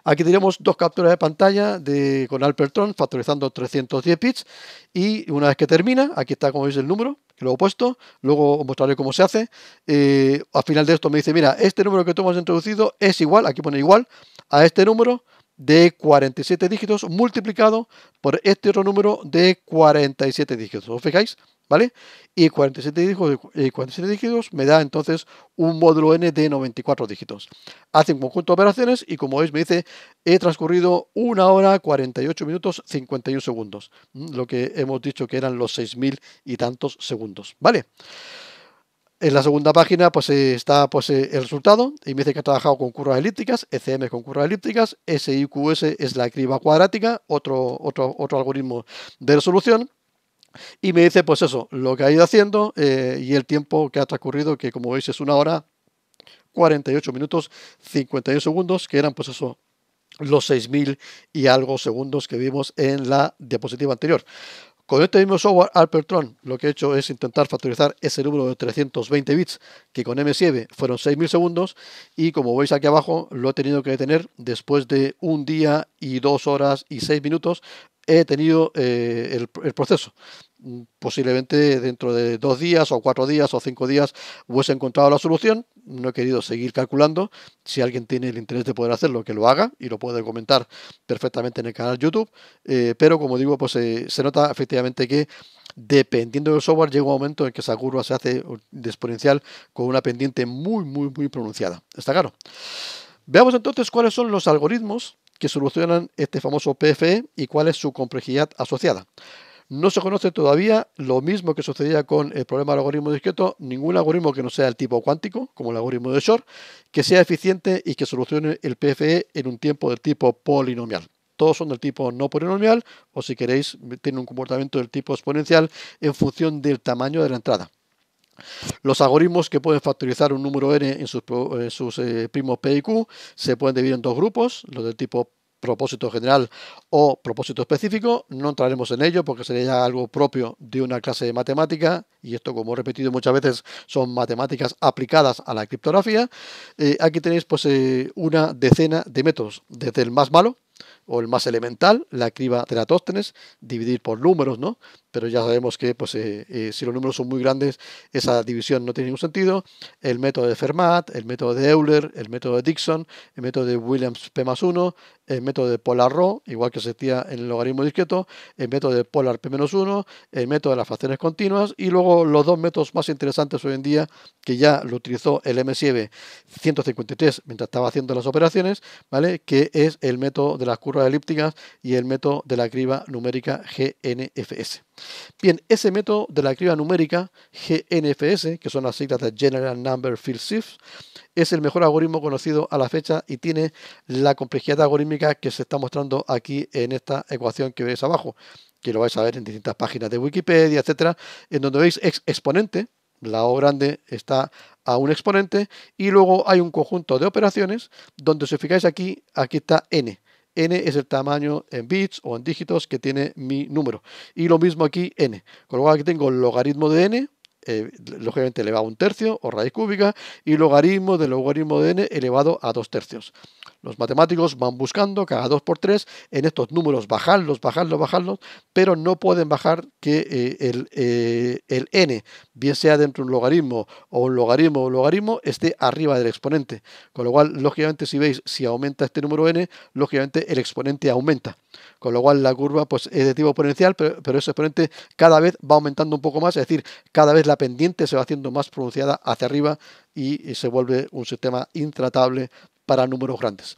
Aquí tenemos dos capturas de pantalla de, con Alpertron factorizando 310 bits y una vez que termina, aquí está como veis el número, que lo he puesto, luego os mostraré cómo se hace. Eh, al final de esto me dice, mira, este número que tú hemos introducido es igual, aquí pone igual, a este número de 47 dígitos multiplicado por este otro número de 47 dígitos. ¿Os fijáis? ¿vale? Y 47 dígitos, dígitos me da entonces un módulo n de 94 dígitos. Hace un conjunto de operaciones y como veis me dice, he transcurrido 1 hora 48 minutos 51 segundos, mm, lo que hemos dicho que eran los 6.000 y tantos segundos, ¿vale? En la segunda página pues eh, está pues, eh, el resultado y me dice que ha trabajado con curvas elípticas, ECM con curvas elípticas, SIQS es la criba cuadrática, otro, otro, otro algoritmo de resolución. Y me dice, pues eso, lo que ha ido haciendo eh, y el tiempo que ha transcurrido, que como veis es una hora, 48 minutos, 51 segundos, que eran pues eso, los 6.000 y algo segundos que vimos en la diapositiva anterior. Con este mismo software, Alpertron, lo que he hecho es intentar factorizar ese número de 320 bits, que con M7 fueron 6.000 segundos, y como veis aquí abajo, lo he tenido que detener después de un día y dos horas y seis minutos, he tenido eh, el, proceso. Mm, posiblemente dentro de dos días o cuatro días o cinco días hubiese encontrado la solución. No he querido seguir calculando. Si alguien tiene el interés de poder hacerlo, que lo haga y lo puede comentar perfectamente en el canal YouTube. Eh, pero como digo, pues eh, se nota efectivamente que dependiendo del software llega un momento en que esa curva se hace de exponencial con una pendiente muy, muy, muy pronunciada. ¿Está claro? Veamos entonces cuáles son los algoritmos que solucionan este famoso PFE y cuál es su complejidad asociada. No se conoce todavía lo mismo que sucedía con el problema del algoritmo discreto, ningún algoritmo que no sea el tipo cuántico, como el algoritmo de Shor, que sea eficiente y que solucione el PFE en un tiempo del tipo polinomial. Todos son del tipo no polinomial o si queréis, tienen un comportamiento del tipo exponencial en función del tamaño de la entrada. Los algoritmos que pueden factorizar un número n en sus, eh, sus eh, primos p y q se pueden dividir en dos grupos, los del tipo propósito general o propósito específico. No entraremos en ello porque sería algo propio de una clase de matemática y esto, como he repetido muchas veces, son matemáticas aplicadas a la criptografía. Eh, aquí tenéis pues una decena de métodos, desde el más malo, o el más elemental, la criba de tóstenes, dividir por números, ¿no? Pero ya sabemos que pues, eh, eh, si los números son muy grandes, esa división no tiene ningún sentido. El método de Fermat, el método de Euler, el método de Dixon, el método de Williams P más 1, el método de Polar-Rho, igual que se hacía en el logaritmo discreto, el método de Polar P menos 1, el método de las facciones continuas y luego los dos métodos más interesantes hoy en día, que ya lo utilizó el M7 153 mientras estaba haciendo las operaciones, ¿vale? Que es el método de las curvas elípticas y el método de la criba numérica GNFS. Bien, ese método de la criba numérica GNFS, que son las siglas de General Number Field Shift, es el mejor algoritmo conocido a la fecha y tiene la complejidad algorítmica que se está mostrando aquí en esta ecuación que veis abajo, que lo vais a ver en distintas páginas de Wikipedia, etcétera, en donde veis exponente, la O grande está a un exponente y luego hay un conjunto de operaciones donde si os fijáis aquí, aquí está n n es el tamaño en bits o en dígitos que tiene mi número. Y lo mismo aquí n. Con lo cual aquí tengo el logaritmo de n, eh, lógicamente elevado a un tercio o raíz cúbica, y logaritmo del logaritmo de n elevado a dos tercios. Los matemáticos van buscando cada 2 por 3 en estos números bajarlos, bajarlos, bajarlos, pero no pueden bajar que eh, el, eh, el, n, bien sea dentro de un logaritmo o un logaritmo o un logaritmo, esté arriba del exponente. Con lo cual, lógicamente, si veis, si aumenta este número n, lógicamente el exponente aumenta. Con lo cual, la curva pues, es de tipo exponencial, pero, pero ese exponente cada vez va aumentando un poco más, es decir, cada vez la pendiente se va haciendo más pronunciada hacia arriba y eh, se vuelve un sistema intratable para números grandes.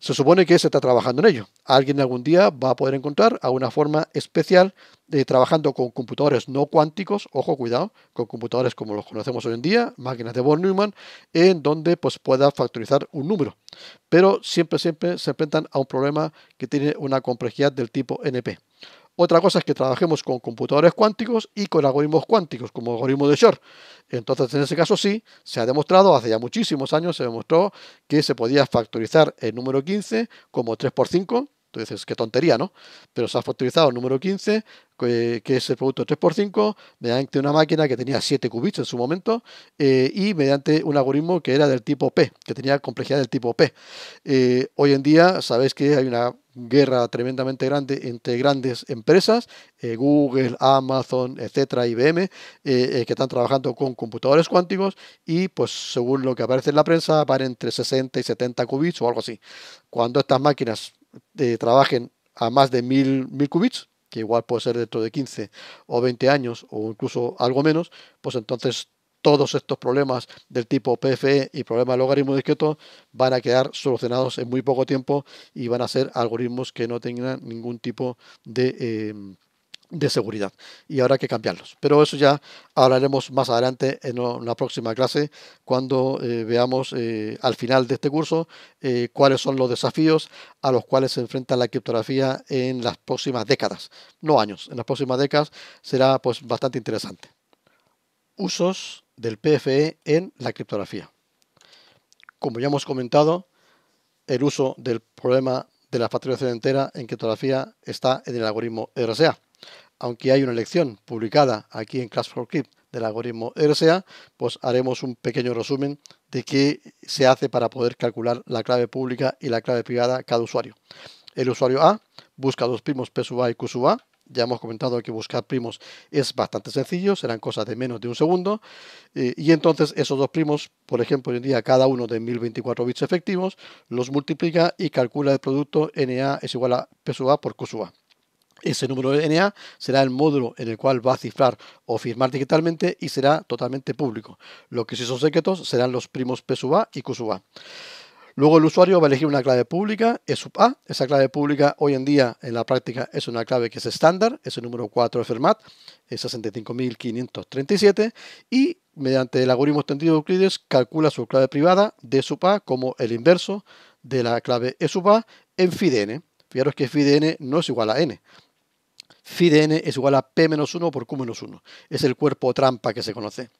Se supone que se está trabajando en ello. Alguien algún día va a poder encontrar alguna forma especial de trabajando con computadores no cuánticos, ojo, cuidado, con computadores como los conocemos hoy en día, máquinas de Von Neumann, en donde pues, pueda factorizar un número. Pero siempre, siempre se enfrentan a un problema que tiene una complejidad del tipo NP. Otra cosa es que trabajemos con computadores cuánticos y con algoritmos cuánticos, como el algoritmo de Shor. Entonces, en ese caso sí, se ha demostrado, hace ya muchísimos años se demostró que se podía factorizar el número 15 como 3 por 5. Entonces, qué tontería, ¿no? Pero se ha factorizado el número 15, que, es el producto 3x5, mediante una máquina que tenía 7 qubits en su momento, eh, y mediante un algoritmo que era del tipo P, que tenía complejidad del tipo P. Eh, hoy en día, sabéis que hay una guerra tremendamente grande entre grandes empresas, eh, Google, Amazon, etcétera, IBM, eh, eh, que están trabajando con computadores cuánticos y pues según lo que aparece en la prensa van entre 60 y 70 qubits o algo así. Cuando estas máquinas trabajen a más de mil 1000 qubits, que igual puede ser dentro de 15 o 20 años o incluso algo menos, pues entonces todos estos problemas del tipo PFE y problemas de logaritmo discreto van a quedar solucionados en muy poco tiempo y van a ser algoritmos que no tengan ningún tipo de... Em, seguridad y habrá que cambiarlos. Pero eso ya hablaremos más adelante en una próxima clase cuando eh, veamos eh, al final de este curso eh, cuáles son los desafíos a los cuales se enfrenta la criptografía en las próximas décadas, no años, en las próximas décadas será pues bastante interesante. Usos del PFE en la criptografía. Como ya hemos comentado, el uso del problema de la facturación entera en criptografía está en el algoritmo RSA. Aunque hay una lección publicada aquí en Class for Crypt del algoritmo RSA, pues haremos un pequeño resumen de qué se hace para poder calcular la clave pública y la clave privada cada usuario. El usuario A busca dos primos P sub A y Q sub A ya hemos comentado que buscar primos es bastante sencillo, serán cosas de menos de un segundo. Eh, y entonces esos dos primos, por ejemplo, hoy en día cada uno de 1024 bits efectivos, los multiplica y calcula el producto NA es igual a P sub A por Q sub A. Ese número de NA será el módulo en el cual va a cifrar o firmar digitalmente y será totalmente público. Lo que sí son secretos serán los primos P sub A y Q sub A. Luego el usuario va a elegir una clave pública, E sub A. Esa clave pública hoy en día en la práctica es una clave que es estándar, es el número 4 de Fermat, es 65537 y mediante el algoritmo extendido de Euclides calcula su clave privada de sub A como el inverso de la clave E sub A en N. Fijaros que N no es igual a N. N es igual a P-1 por Q-1. Es el cuerpo trampa que se conoce.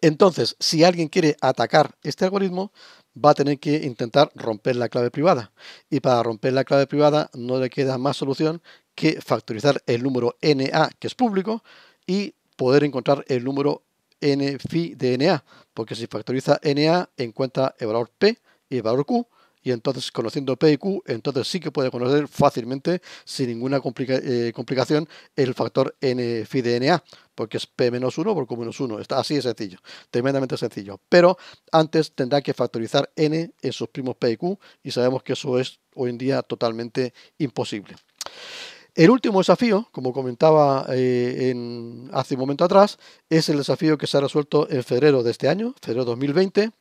Entonces, si alguien quiere atacar este algoritmo, va a tener que intentar romper la clave privada. Y para romper la clave privada no le queda más solución que factorizar el número NA, que es público, y poder encontrar el número NFI de NA, porque si factoriza NA encuentra el valor P y el valor Q, y entonces conociendo P y Q, entonces sí que puede conocer fácilmente, sin ninguna eh, complicación, el factor n phi de NA, porque es P 1 por Q 1. Está así de sencillo, tremendamente sencillo. Pero antes tendrá que factorizar n en sus primos P y Q, y sabemos que eso es hoy en día totalmente imposible. El último desafío, como comentaba eh, hace un momento atrás, es el desafío que se ha resuelto en febrero de este año, febrero 2020,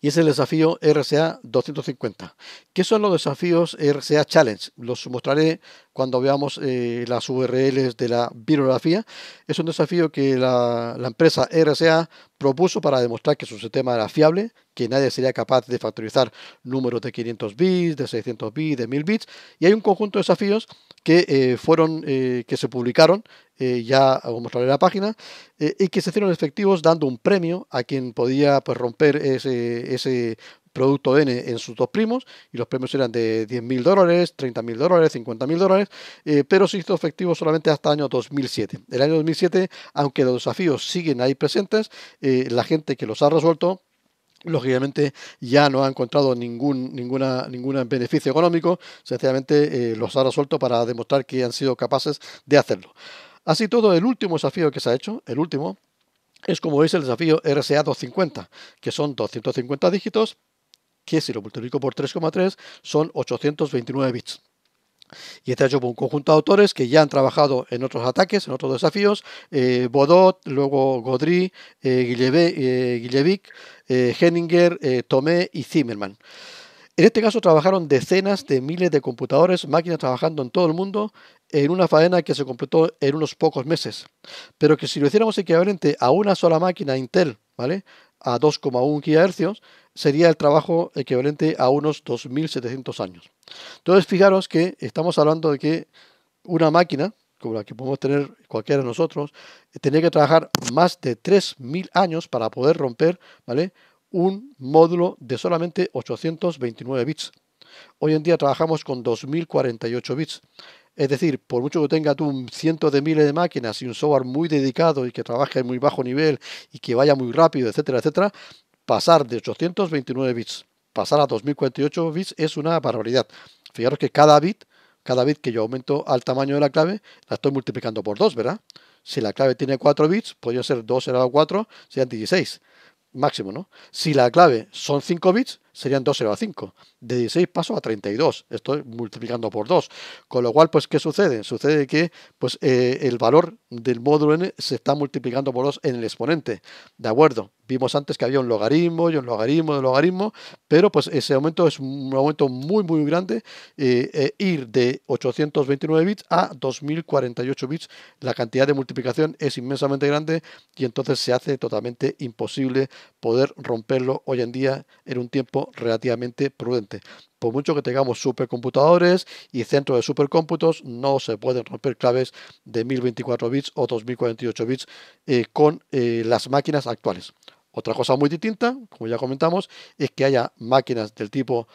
y es el desafío RSA 250. ¿Qué son los desafíos RSA Challenge? Los mostraré cuando veamos eh, las URLs de la bibliografía. Es un desafío que la, empresa RSA propuso para demostrar que su sistema era fiable, que nadie sería capaz de factorizar números de 500 bits, de 600 bits, de 1000 bits. Y hay un conjunto de desafíos que eh, fueron eh, que se publicaron eh, ya os mostraré la página, eh, y que se hicieron efectivos dando un premio a quien podía pues, romper ese, producto N en sus dos primos, y los premios eran de 10.000 dólares, 30.000 dólares, 50.000 dólares, eh, pero se hizo efectivo solamente hasta el año 2007. El año 2007, aunque los desafíos siguen ahí presentes, la gente que los ha resuelto lógicamente ya no ha encontrado ningún ninguna beneficio económico sencillamente los ha resuelto para demostrar que han sido capaces de hacerlo Así todo, el último desafío que se ha hecho, el último, es como veis el desafío RSA 250, que son 250 dígitos, que si lo multiplico por 3,3 son 829 bits. Y está hecho por un conjunto de autores que ya han trabajado en otros ataques, en otros desafíos, eh, Bodot, luego Godry, eh, eh, eh Henninger, Tomé y Zimmerman. En este caso trabajaron decenas de miles de computadores, máquinas trabajando en todo el mundo en una faena que se completó en unos pocos meses, pero que si lo hiciéramos equivalente a una sola máquina Intel, ¿vale? A 2,1 GHz, sería el trabajo equivalente a unos 2.700 años. Entonces, fijaros que estamos hablando de que una máquina, como la que podemos tener cualquiera de nosotros, tenía que trabajar más de 3.000 años para poder romper, ¿vale? Un módulo de solamente 829 bits. Hoy en día trabajamos con 2048 bits. Es decir, por mucho que tenga tú cientos de miles de máquinas y un software muy dedicado y que trabaje en muy bajo nivel y que vaya muy rápido, etcétera, etcétera, pasar de 829 bits, pasar a 2048 bits es una barbaridad. Fijaros que cada bit, cada bit que yo aumento al tamaño de la clave, la estoy multiplicando por 2, ¿verdad? Si la clave tiene 4 bits, podría ser 2 elevado a 4, serían 16, máximo, ¿no? Si la clave son 5 bits, serían 2,05. De 16 paso a 32. Estoy multiplicando por 2. Con lo cual, pues, ¿qué sucede? Sucede que pues, eh, el valor del módulo n se está multiplicando por 2 en el exponente. ¿De acuerdo? Vimos antes que había un logaritmo y un logaritmo de logaritmo, pero pues ese aumento es un aumento muy, muy grande. Eh, eh, ir de 829 bits a 2048 bits. La cantidad de multiplicación es inmensamente grande y entonces se hace totalmente imposible poder romperlo hoy en día en un tiempo relativamente prudente. Por mucho que tengamos supercomputadores y centros de supercómputos, no se pueden romper claves de 1024 bits o 2048 bits eh, con eh, las máquinas actuales. Otra cosa muy distinta, como ya comentamos, es que haya máquinas del tipo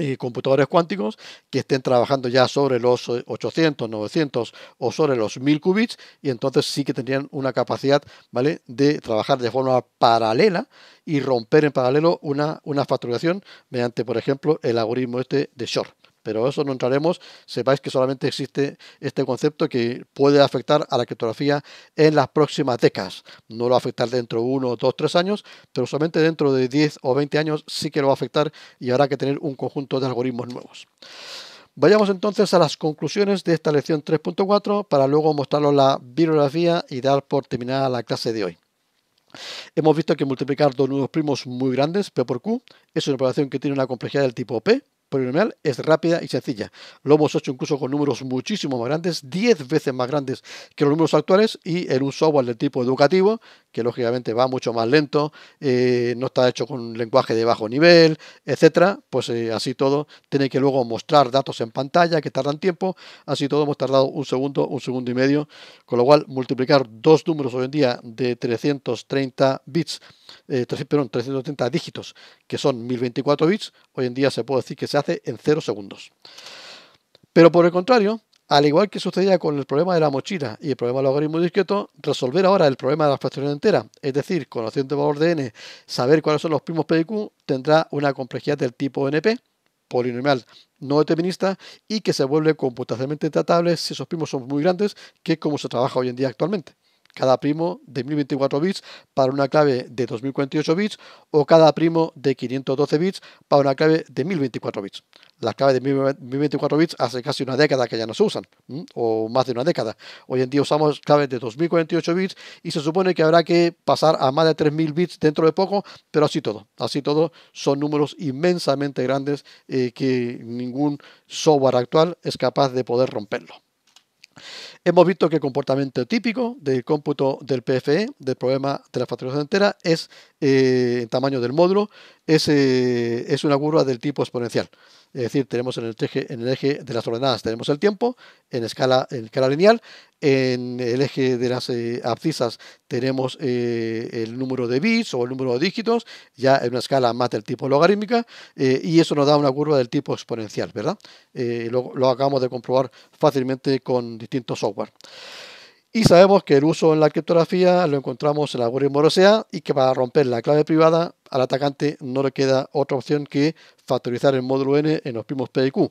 y computadores cuánticos que estén trabajando ya sobre los 800, 900 o sobre los 1000 qubits y entonces sí que tendrían una capacidad ¿vale? de trabajar de forma paralela y romper en paralelo una, una facturación mediante, por ejemplo, el algoritmo este de Shor pero eso no entraremos. Sepáis que solamente existe este concepto que puede afectar a la criptografía en las próximas décadas. No lo va a afectar dentro de uno, dos, tres años, pero solamente dentro de 10 o 20 años sí que lo va a afectar y habrá que tener un conjunto de algoritmos nuevos. Vayamos entonces a las conclusiones de esta lección 3.4 para luego mostraros la bibliografía y dar por terminada la clase de hoy. Hemos visto que multiplicar dos nuevos primos muy grandes, P por Q, es una operación que tiene una complejidad del tipo P, polinomial es rápida y sencilla. Lo hemos hecho incluso con números muchísimo más grandes, 10 veces más grandes que los números actuales y en un software de tipo educativo, que lógicamente va mucho más lento, eh, no está hecho con lenguaje de bajo nivel, etcétera, pues eh, así todo, tiene que luego mostrar datos en pantalla que tardan tiempo, así todo hemos tardado un segundo, un segundo y medio, con lo cual multiplicar dos números hoy en día de 330 bits eh, perdón, 380 dígitos, que son 1024 bits, hoy en día se puede decir que se hace en 0 segundos. Pero por el contrario, al igual que sucedía con el problema de la mochila y el problema del algoritmo discreto, resolver ahora el problema de la fracción entera, es decir, conociendo el valor de n, saber cuáles son los primos p y q, tendrá una complejidad del tipo np, polinomial no determinista, y que se vuelve computacionalmente tratable si esos primos son muy grandes, que es como se trabaja hoy en día actualmente cada primo de 1024 bits para una clave de 2048 bits o cada primo de 512 bits para una clave de 1024 bits. Las claves de 1024 bits hace casi una década que ya no se usan, o más de una década. Hoy en día usamos claves de 2048 bits y se supone que habrá que pasar a más de 3000 bits dentro de poco, pero así todo. Así todo son números inmensamente grandes eh, que ningún software actual es capaz de poder romperlo. Hemos visto que el comportamiento típico del cómputo del PFE, del problema de la facturación entera, es el eh, tamaño del módulo, es, eh, es una curva del tipo exponencial es decir, tenemos en el, eje, en el eje de las ordenadas tenemos el tiempo en escala, en escala lineal, en el eje de las eh, abscisas tenemos eh, el número de bits o el número de dígitos, ya en una escala más del tipo logarítmica, eh, y eso nos da una curva del tipo exponencial, ¿verdad? Lo, lo acabamos de comprobar fácilmente con distintos software. Y sabemos que el uso en la criptografía lo encontramos en el algoritmo RSA y que para romper la clave privada al atacante no le queda otra opción que factorizar el módulo N en los primos P y Q.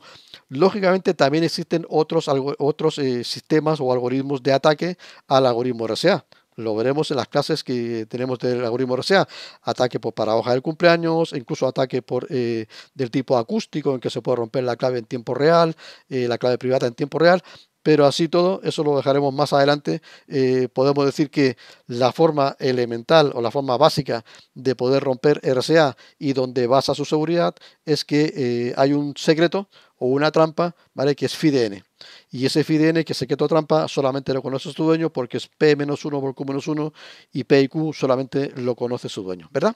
Lógicamente también existen otros, otros eh, sistemas o algoritmos de ataque al algoritmo RSA. Lo veremos en las clases que tenemos del algoritmo RSA. Ataque por paradoja del cumpleaños, incluso ataque por, eh, del tipo acústico en que se puede romper la clave en tiempo real, eh, la clave privada en tiempo real pero así todo, eso lo dejaremos más adelante. Eh, podemos decir que la forma elemental o la forma básica de poder romper RSA y donde basa su seguridad es que eh, hay un secreto o una trampa, ¿vale? Que es FIDN. Y ese FIDN, que es secreto trampa, solamente lo conoce su dueño porque es P-1 por Q-1 y P y Q solamente lo conoce su dueño, ¿verdad?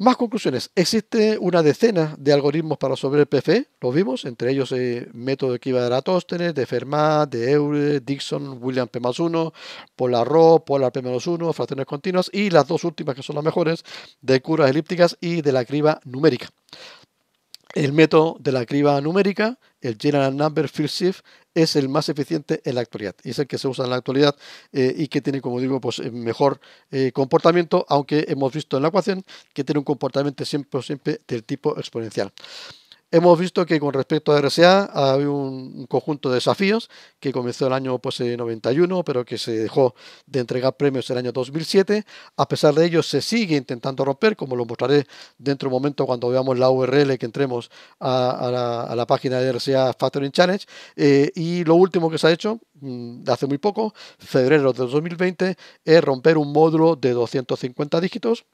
Más conclusiones. Existe una decena de algoritmos para resolver el PFE, lo vimos, entre ellos el eh, método de Kiva de de Fermat, de Eure, Dixon, William P más 1, polar Polar P menos 1, fracciones continuas y las dos últimas que son las mejores, de curvas elípticas y de la criba numérica. El método de la criba numérica, el General Number Field Shift, es el más eficiente en la actualidad y es el que se usa en la actualidad eh, y que tiene, como digo, pues eh, mejor eh, comportamiento, aunque hemos visto en la ecuación que tiene un comportamiento siempre, siempre del tipo exponencial. Hemos visto que con respecto a RSA hay un conjunto de desafíos que comenzó el año 91, pues, eh, pero que se dejó de entregar premios el año 2007. A pesar de ello, se sigue intentando romper, como lo mostraré dentro de un momento cuando veamos la URL que entremos a, la, página de RSA Factoring Challenge. Eh, y lo último que se ha hecho, mm, hace muy poco, febrero de 2020, es romper un módulo de 250 dígitos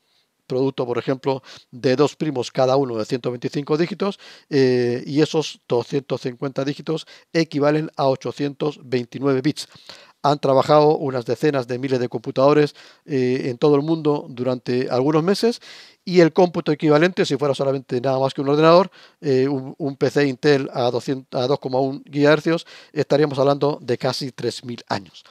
producto, por ejemplo, de dos primos cada uno de 125 dígitos eh, y esos 250 dígitos equivalen a 829 bits. Han trabajado unas decenas de miles de computadores eh, en todo el mundo durante algunos meses y el cómputo equivalente, si fuera solamente nada más que un ordenador, eh, un, PC Intel a, a 2,1 GHz, estaríamos hablando de casi 3.000 años.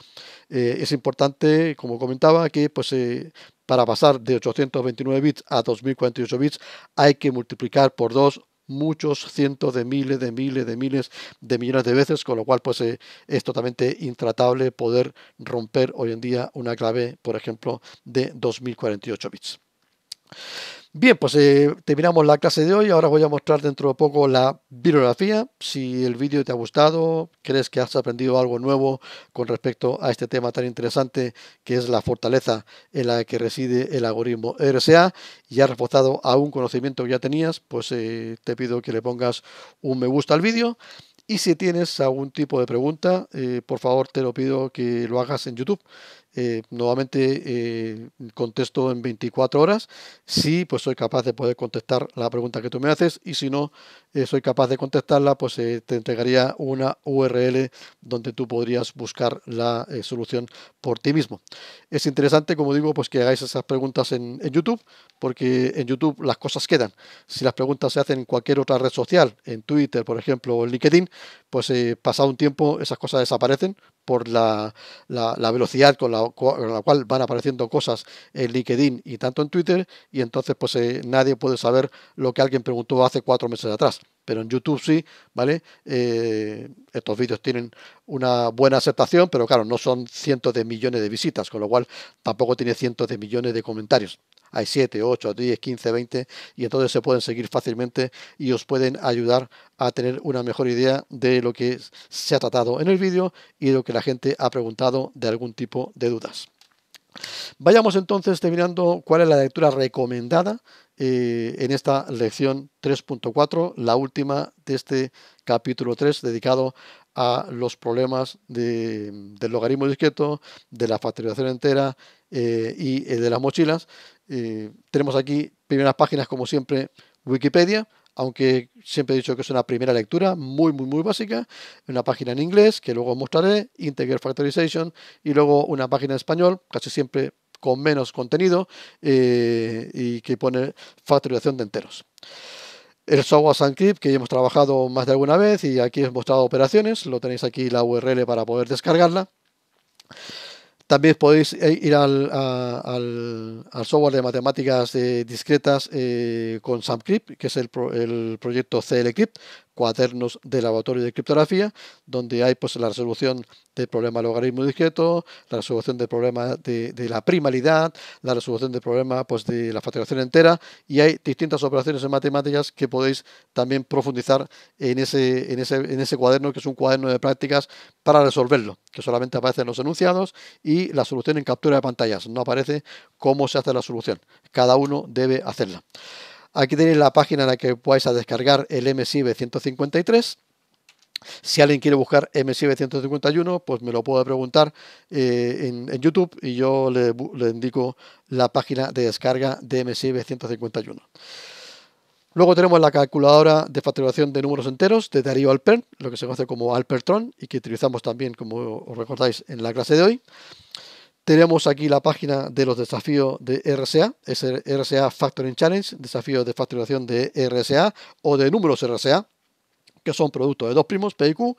Eh, es importante, como comentaba, que pues, eh, para pasar de 829 bits a 2048 bits hay que multiplicar por dos muchos cientos de miles de miles de miles de millones de veces, con lo cual pues es totalmente intratable poder romper hoy en día una clave, por ejemplo, de 2048 bits. Bien, pues eh, terminamos la clase de hoy. Ahora voy a mostrar dentro de poco la bibliografía. Si el vídeo te ha gustado, crees que has aprendido algo nuevo con respecto a este tema tan interesante que es la fortaleza en la que reside el algoritmo RSA y has reforzado a conocimiento que ya tenías, pues eh, te pido que le pongas un me gusta al vídeo. Y si tienes algún tipo de pregunta, eh, por favor te lo pido que lo hagas en YouTube. Eh, nuevamente eh, contesto en 24 horas. si pues soy capaz de poder contestar la pregunta que tú me haces y si no eh, soy capaz de contestarla, pues te entregaría una URL donde tú podrías buscar la solución por ti mismo. Es interesante, como digo, pues que hagáis esas preguntas en, en, YouTube, porque en YouTube las cosas quedan. Si las preguntas se hacen en cualquier otra red social, en Twitter, por ejemplo, o en LinkedIn, pues pasado un tiempo esas cosas desaparecen por la, la, velocidad con la, con la, cual van apareciendo cosas en LinkedIn y tanto en Twitter, y entonces pues eh, nadie puede saber lo que alguien preguntó hace cuatro meses atrás. Pero en YouTube sí, ¿vale? Eh, estos vídeos tienen una buena aceptación, pero claro, no son cientos de millones de visitas, con lo cual tampoco tiene cientos de millones de comentarios hay 7, 8, 10, 15, 20 y entonces se pueden seguir fácilmente y os pueden ayudar a tener una mejor idea de lo que se ha tratado en el vídeo y de lo que la gente ha preguntado de algún tipo de dudas. Vayamos entonces terminando cuál es la lectura recomendada eh, en esta lección 3.4, la última de este capítulo 3 dedicado a los problemas del logaritmo discreto, de la factorización entera eh, y eh, de las mochilas. Eh, tenemos aquí primeras páginas, como siempre, Wikipedia, aunque siempre he dicho que es una primera lectura muy, muy, muy básica. Una página en inglés, que luego mostraré, Integer Factorization, y luego una página en español, casi siempre con menos contenido, y que pone factorización de enteros. El software Sanskrit que ya hemos trabajado más de alguna vez, y aquí he mostrado operaciones, lo tenéis aquí la URL para poder descargarla. También podéis eh, ir al, al, software de matemáticas eh, discretas eh, con SAMCrypt, que es el, el proyecto CLCrip cuadernos de laboratorio de criptografía, donde hay pues, la resolución del problema logaritmo discreto, la resolución del problema de, la primalidad, la resolución del problema pues, de la facturación entera, y hay distintas operaciones en matemáticas que podéis también profundizar en ese, en ese, en ese cuaderno, que es un cuaderno de prácticas para resolverlo, que solamente aparecen los enunciados y la solución en captura de pantallas, no aparece cómo se hace la solución, cada uno debe hacerla. Aquí tenéis la página en la que vais a descargar el MSIB 153. Si alguien quiere buscar MSIB 151, pues me lo puede preguntar eh, en, YouTube y yo le, indico la página de descarga de b 151. Luego tenemos la calculadora de facturación de números enteros de Darío Alpern, lo que se conoce como Alpertron y que utilizamos también, como os recordáis, en la clase de hoy. Tenemos aquí la página de los desafíos de RSA, es RSA Factoring Challenge, desafíos de facturación de RSA o de números RSA, que son productos de dos primos, P y Q.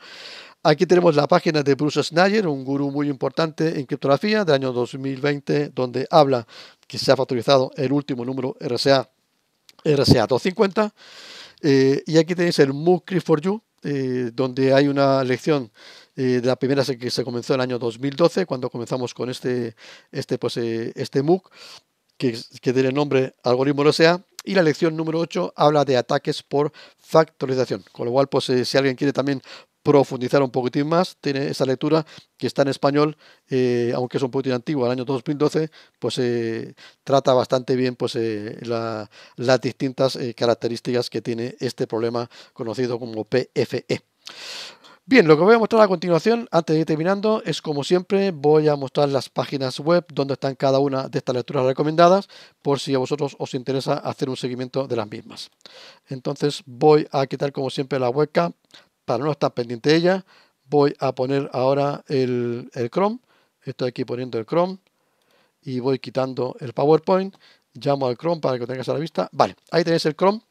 Aquí tenemos la página de Bruce Schneier, un gurú muy importante en criptografía del año 2020, donde habla que se ha factorizado el último número RSA, RSA 250. y aquí tenéis el MOOC Crypt for You, eh, donde hay una lección eh, de la primera que se comenzó en el año 2012, cuando comenzamos con este, este, pues, eh, este MOOC, que, tiene nombre Algoritmo lo sea, y la lección número 8 habla de ataques por factorización, con lo cual, pues si alguien quiere también profundizar un poquitín más, tiene esa lectura que está en español, eh, aunque es un poquitín antiguo, al año 2012, pues eh, trata bastante bien pues, eh, las distintas características que tiene este problema conocido como PFE. Bien, lo que voy a mostrar a continuación, antes de ir terminando, es como siempre voy a mostrar las páginas web donde están cada una de estas lecturas recomendadas, por si a vosotros os interesa hacer un seguimiento de las mismas. Entonces voy a quitar como siempre la webcam, para no estar pendiente de ella, voy a poner ahora el, Chrome. Estoy aquí poniendo el Chrome y voy quitando el PowerPoint. Llamo al Chrome para que lo tengas a la vista. Vale, ahí tenéis el Chrome.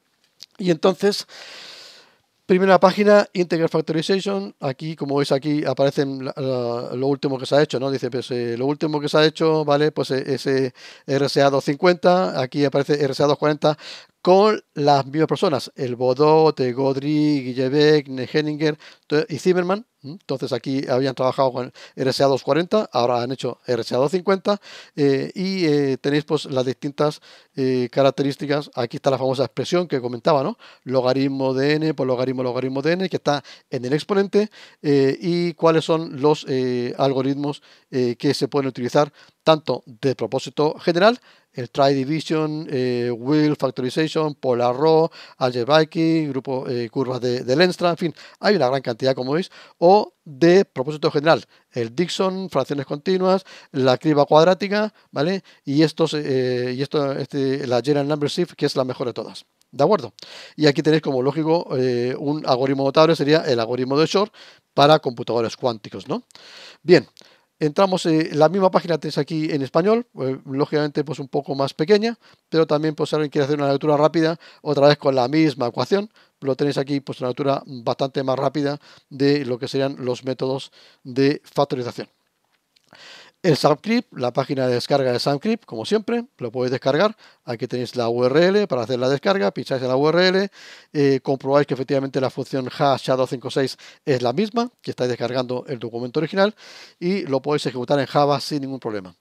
Y entonces, primera página, Integral Factorization. Aquí, como veis, aquí aparecen lo último que se ha hecho, ¿no? Dice, pues eh, lo último que se ha hecho, ¿vale? Pues eh, ese RSA 250, aquí aparece RSA 240 con las mismas personas, el Bodot, Godry, Guillebec, Henninger y Zimmerman. Entonces aquí habían trabajado con RSA 240, ahora han hecho RSA 250 eh, y eh, tenéis pues las distintas eh, características. Aquí está la famosa expresión que comentaba, ¿no? Logaritmo de n por pues, logaritmo logaritmo de n que está en el exponente y cuáles son los algoritmos que se pueden utilizar tanto de propósito general el Tri Division, eh, Will Factorization, Polar Raw, Algebraic, grupo eh, curvas de, de, en fin, hay una gran cantidad como veis, o de propósito general, el Dixon, fracciones continuas, la criba cuadrática, ¿vale? Y estos, eh, y esto, este, la General Number Shift, que es la mejor de todas. ¿De acuerdo? Y aquí tenéis como lógico eh, un algoritmo notable, sería el algoritmo de Shor para computadores cuánticos, ¿no? Bien, Entramos, eh, en la misma página tenéis aquí en español, eh, lógicamente pues un poco más pequeña, pero también pues si alguien quiere hacer una lectura rápida, otra vez con la misma ecuación, lo tenéis aquí pues una lectura bastante más rápida de lo que serían los métodos de factorización. El Subclip, la página de descarga de Subclip, como siempre, lo podéis descargar. Aquí tenéis la URL para hacer la descarga, pincháis en la URL, eh, comprobáis que efectivamente la función hash 256 es la misma, que estáis descargando el documento original y lo podéis ejecutar en Java sin ningún problema.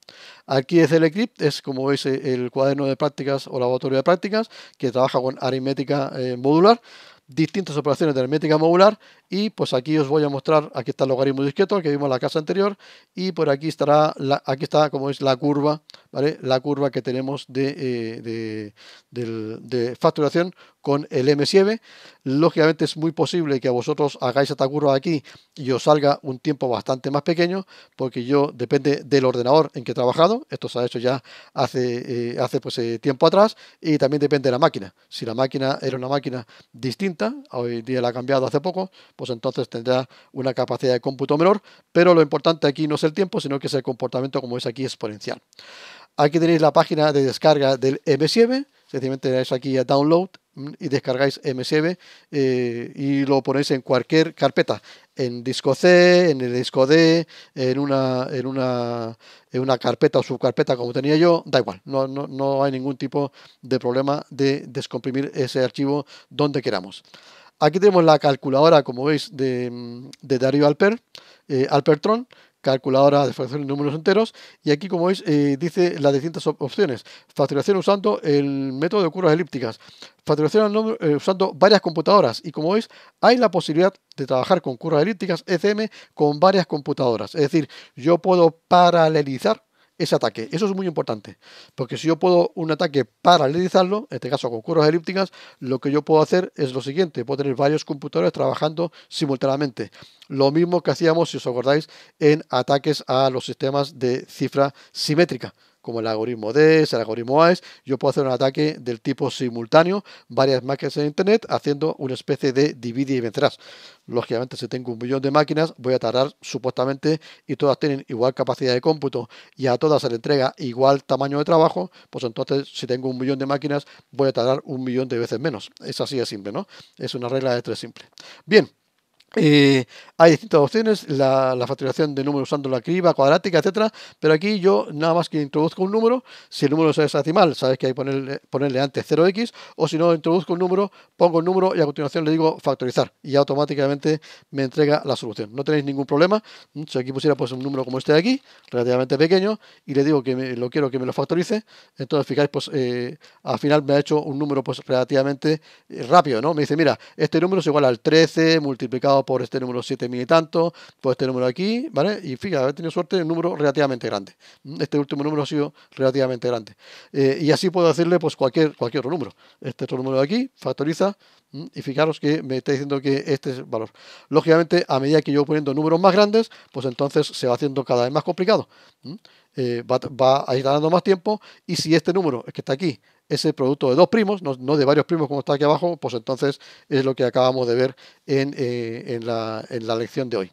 Aquí es el Eclipse, es como veis el cuaderno de prácticas o laboratorio de prácticas que trabaja con aritmética eh, modular distintas operaciones de hermética modular y pues aquí os voy a mostrar, aquí está el logaritmo discreto que vimos en la casa anterior y por aquí estará, la, aquí está como es la curva, ¿vale? La curva que tenemos de, eh, de, de facturación con el M7. Lógicamente es muy posible que a vosotros hagáis curva aquí y os salga un tiempo bastante más pequeño, porque yo depende del ordenador en que he trabajado, esto se ha hecho ya hace, eh, hace pues, eh, tiempo atrás, y también depende de la máquina. Si la máquina era una máquina distinta, hoy día la ha cambiado hace poco, pues entonces tendrá una capacidad de cómputo menor, pero lo importante aquí no es el tiempo, sino que es el comportamiento como es aquí exponencial. Aquí tenéis la página de descarga del M7, sencillamente le aquí a download mm, y descargáis MSV eh, y lo ponéis en cualquier carpeta, en disco C, en el disco D, en una, en en una carpeta o subcarpeta como tenía yo, da igual, no, hay ningún tipo de problema de descomprimir ese archivo donde queramos. Aquí tenemos la calculadora, como veis, de, mm, de Darío Alper, eh, Alpertron, calculadora de facturación de números enteros. Y aquí, como veis, eh, dice las distintas opciones. Facturación usando el método de curvas elípticas. Facturación eh, usando varias computadoras. Y como veis, hay la posibilidad de trabajar con curvas elípticas ECM con varias computadoras. Es decir, yo puedo paralelizar ese ataque. Eso es muy importante, porque si yo puedo un ataque paralelizarlo, en este caso con curvas elípticas, lo que yo puedo hacer es lo siguiente, puedo tener varios computadores trabajando simultáneamente. Lo mismo que hacíamos, si os acordáis, en ataques a los sistemas de cifra simétrica como el algoritmo DES, el algoritmo AES, yo puedo hacer un ataque del tipo simultáneo, varias máquinas en Internet, haciendo una especie de divide y vencerás. Lógicamente, si tengo un millón de máquinas, voy a tardar supuestamente y todas tienen igual capacidad de cómputo y a todas se le entrega igual tamaño de trabajo, pues entonces si tengo un millón de máquinas, voy a tardar un millón de veces menos. Es así de simple, ¿no? Es una regla de tres simple. Bien. Eh, hay distintas opciones, la, la, facturación de números usando la criba, cuadrática, etcétera, pero aquí yo nada más que introduzco un número, si el número es decimal, sabes que hay que ponerle, antes 0x, o si no introduzco un número, pongo el número y a continuación le digo factorizar, y automáticamente me entrega la solución. No tenéis ningún problema, mm, si aquí pusiera pues un número como este de aquí, relativamente pequeño, y le digo que lo quiero que me lo factorice, entonces fijáis, pues eh, al final me ha hecho un número pues relativamente eh, rápido, ¿no? Me dice, mira, este número es igual al 13 multiplicado por este número 7000 y tanto, por este número aquí, ¿vale? Y fíjate, haber tenido suerte un número relativamente grande. Mm, este último número ha sido relativamente grande. Eh, y así puedo decirle pues cualquier, cualquier otro número. Este otro número de aquí, factoriza, mm, y fijaros que me está diciendo que este es el valor. Lógicamente, a medida que yo voy poniendo números más grandes, pues entonces se va haciendo cada vez más complicado. Mm. Eh, va, a ir ganando más tiempo. Y si este número que está aquí es el producto de dos primos, no, de varios primos como está aquí abajo, pues entonces es lo que acabamos de ver en, eh, la, en la lección de hoy.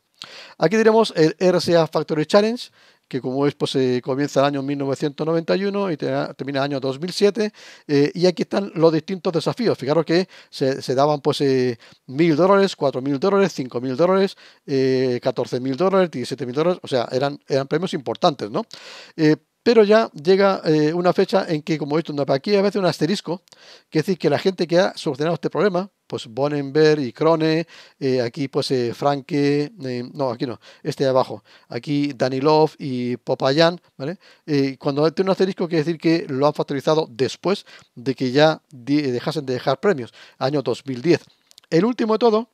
Aquí tenemos el RSA Factory Challenge, que como es, pues se eh, comienza el año 1991 y termina el año 2007. Eh, y aquí están los distintos desafíos. Fijaros que se, daban pues eh, mil dólares, 4.000 dólares, 5.000 dólares, 14.000 mil dólares, 17.000 mil dólares. O sea, eran, eran premios importantes, ¿no? Pero ya llega eh, una fecha en que, como he visto, aquí a veces un asterisco, que es decir, que la gente que ha solucionado este problema, pues Bonenberg y Krone, eh, aquí pues eh, Franke, no, aquí no, este de abajo, aquí Danilov y Popayan, ¿vale? cuando tiene un asterisco quiere decir que lo han factorizado después de que ya dejasen de dejar premios, año 2010. El último de todo,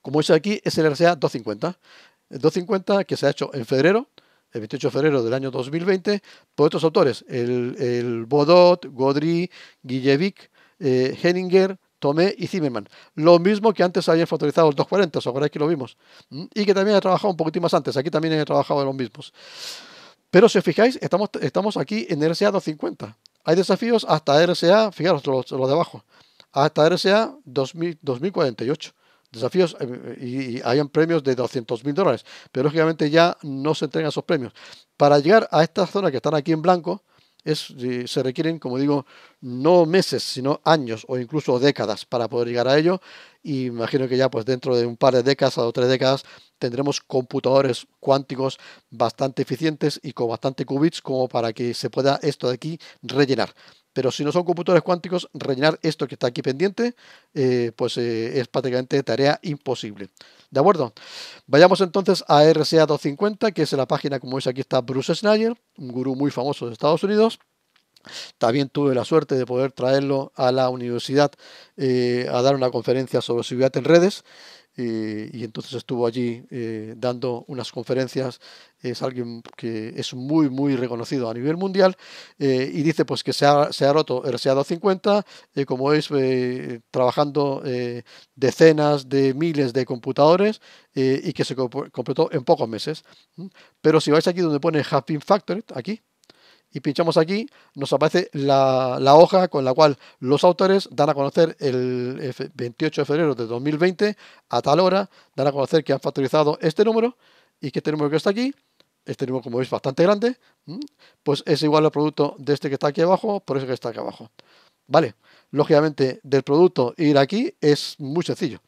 como dicho aquí, es el RSA 250. 250 que se ha hecho en febrero, el 28 de febrero del año 2020, por estos autores, el, el Bodot, Godry, Guillevic, eh, Henninger, Tomé y Zimmerman. Lo mismo que antes habían factorizado el 240, ¿os ahora que lo vimos? Mm, y que también he trabajado un poquitín más antes, aquí también he trabajado en los mismos. Pero si os fijáis, estamos, estamos aquí en RSA 250. Hay desafíos hasta RSA, fijaros los, de abajo, hasta RSA 2000, 2048 desafíos eh, y, hayan premios de 200 mil dólares. Pero lógicamente ya no se entregan esos premios. Para llegar a estas zonas que están aquí en blanco, es, eh, se requieren, como digo, no meses, sino años o incluso décadas para poder llegar a ello. Y imagino que ya pues dentro de un par de décadas o tres décadas tendremos computadores cuánticos bastante eficientes y con bastante qubits como para que se pueda esto de aquí rellenar. Pero si no son computadores cuánticos, rellenar esto que está aquí pendiente, eh, pues eh, es prácticamente tarea imposible. ¿De acuerdo? Vayamos entonces a RCA 250, que es la página, como veis aquí está Bruce Schneier, un gurú muy famoso de Estados Unidos. También tuve la suerte de poder traerlo a la universidad eh, a dar una conferencia sobre seguridad en redes eh, y, entonces estuvo allí eh, dando unas conferencias. Es alguien que es muy, muy reconocido a nivel mundial eh, y dice pues que se ha, roto el SEA 250, como veis, trabajando decenas de miles de computadores y que se completó en pocos meses. Pero si vais aquí donde pone Happy Factory, aquí, y pinchamos aquí, nos aparece la, hoja con la cual los autores dan a conocer el 28 de febrero de 2020, a tal hora, dan a conocer que han factorizado este número y que este número que está aquí, este número como veis bastante grande, pues es igual al producto de este que está aquí abajo, por eso que está aquí abajo. ¿Vale? Lógicamente, del producto ir aquí es muy sencillo,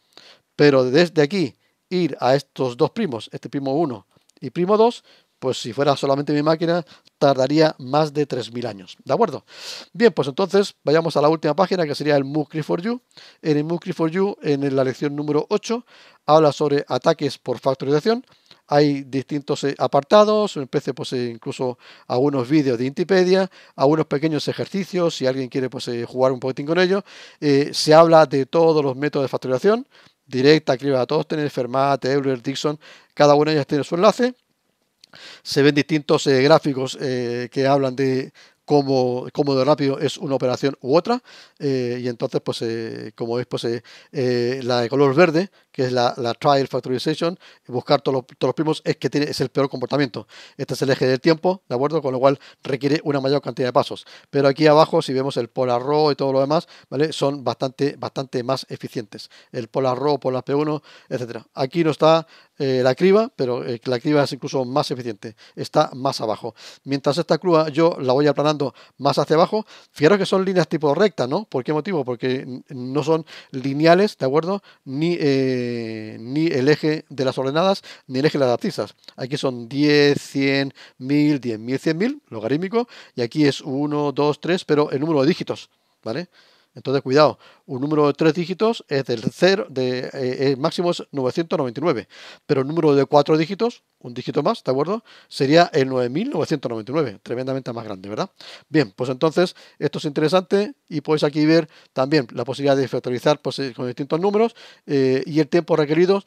pero desde aquí ir a estos dos primos, este primo 1 y primo 2, pues si fuera solamente mi máquina tardaría más de 3.000 años. ¿De acuerdo? Bien, pues entonces vayamos a la última página que sería el Mookry for You. En el Mookry for You, en la lección número 8, habla sobre ataques por factorización. Hay distintos eh, apartados, empecé pues, eh, incluso algunos vídeos de Intipedia, algunos pequeños ejercicios, si alguien quiere pues, eh, jugar un poquitín con ellos. se habla de todos los métodos de factorización, directa, a todos tener Fermat, Euler, Dixon, cada uno de ellas tiene su enlace se ven distintos eh, gráficos eh, que hablan de cómo, cómo, de rápido es una operación u otra. Eh, y entonces, pues, como veis, pues, la de color verde, que es la, trial factorization, buscar todos los, primos es que es el peor comportamiento. Este es el eje del tiempo, ¿de acuerdo? Con lo cual requiere una mayor cantidad de pasos. Pero aquí abajo, si vemos el polar row y todo lo demás, ¿vale? Son bastante, bastante más eficientes. El polar row, polar P1, etcétera. Aquí no está eh, la criba, pero eh, la criba es incluso más eficiente, está más abajo. Mientras esta crúa yo la voy aplanando más hacia abajo, fijaros que son líneas tipo recta, ¿no? ¿Por qué motivo? Porque no son lineales, ¿de acuerdo? Ni, eh, ni el eje de las ordenadas, ni el eje de las abscisas. Aquí son 10, 100, 1000, 10.000, 100.000, logarítmico, y aquí es 1, 2, 3, pero el número de dígitos, ¿vale? Entonces, cuidado, un número de tres dígitos es del 0, de, eh, eh, el máximo es 999, pero el número de cuatro dígitos, un dígito más, ¿de acuerdo? Sería el 9999, tremendamente más grande, ¿verdad? Bien, pues entonces esto es interesante y podéis aquí ver también la posibilidad de factorizar pues, eh, con distintos números y el tiempo requerido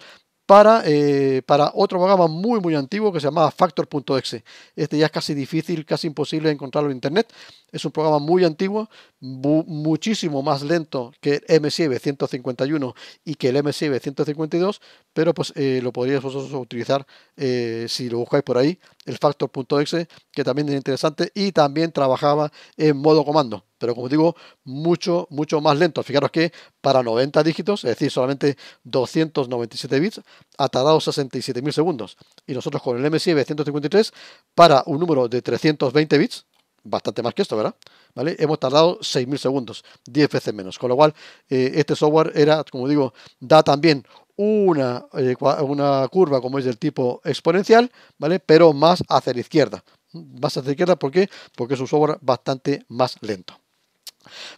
para, eh, para otro programa muy muy antiguo que se llamaba Factor.exe. Este ya es casi difícil, casi imposible encontrarlo en internet. Es un programa muy antiguo, muchísimo más lento que el msb 151 y que el msb 152, pero pues eh, lo podríais vosotros utilizar eh, si lo buscáis por ahí el factor.exe, que también es interesante y también trabajaba en modo comando. Pero como digo, mucho, mucho más lento. Fijaros que para 90 dígitos, es decir, solamente 297 bits, ha tardado 67.000 segundos. Y nosotros con el MSI 153, para un número de 320 bits, bastante más que esto, ¿verdad? ¿Vale? Hemos tardado 6.000 segundos, 10 veces menos. Con lo cual, eh, este software era, como digo, da también una, eh, una curva como es del tipo exponencial, ¿vale? Pero más hacia la izquierda. Más hacia la izquierda, ¿por qué? Porque es un software bastante más lento.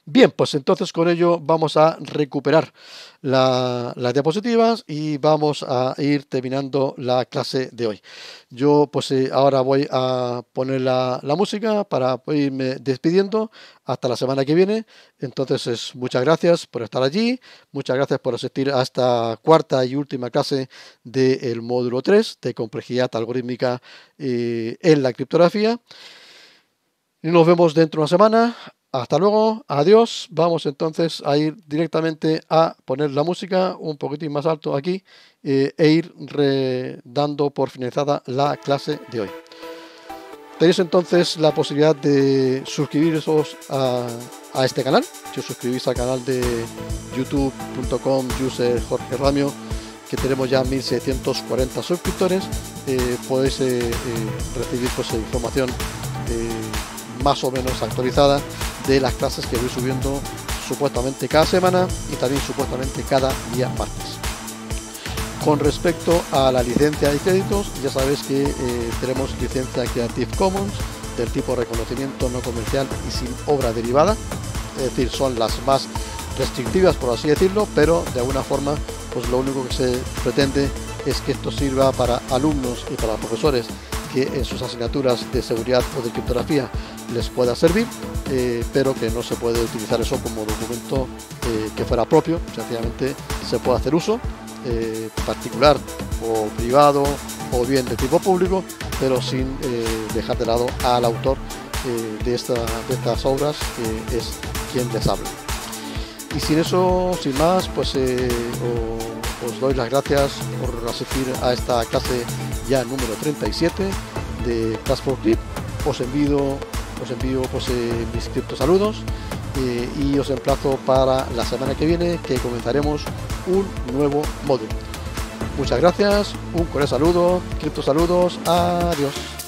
Bien, pues entonces con ello vamos a recuperar las diapositivas y vamos a ir terminando la clase de hoy. Yo pues eh, ahora voy a poner la, música para irme despidiendo hasta la semana que viene. Entonces muchas gracias por estar allí, muchas gracias por asistir a esta cuarta y última clase del módulo 3 de complejidad algorítmica eh, en la criptografía. Y nos vemos dentro de una semana. Hasta luego, adiós. Vamos entonces a ir directamente a poner la música un poquitín más alto aquí eh, e ir dando por finalizada la clase de hoy. Tenéis entonces la posibilidad de suscribiros a, este canal. Si os suscribís al canal de youtube.com user Jorge Ramio, que tenemos ya 1.640 suscriptores, eh, podéis eh, recibir pues, información más o menos actualizada de las clases que voy subiendo supuestamente cada semana y también supuestamente cada día martes. Con respecto a la licencia de créditos, ya sabéis que eh, tenemos licencia Creative Commons del tipo reconocimiento no comercial y sin obra derivada, es decir, son las más restrictivas por así decirlo, pero de alguna forma pues lo único que se pretende es que esto sirva para alumnos y para profesores que en sus asignaturas de seguridad o de criptografía les pueda servir, eh, pero que no se puede utilizar eso como documento eh, que fuera propio, sencillamente se puede hacer uso eh, particular o privado o bien de tipo público, pero sin dejar de lado al autor de, estas obras, que es quien les habla. Y sin eso, sin más, pues os doy las gracias por asistir a esta clase ya número 37 de Transport for Clip os envío os pues, envío pues, eh, mis criptosaludos eh, y os emplazo para la semana que viene que comenzaremos un nuevo módulo. Muchas gracias, un cordial saludo, criptosaludos, adiós.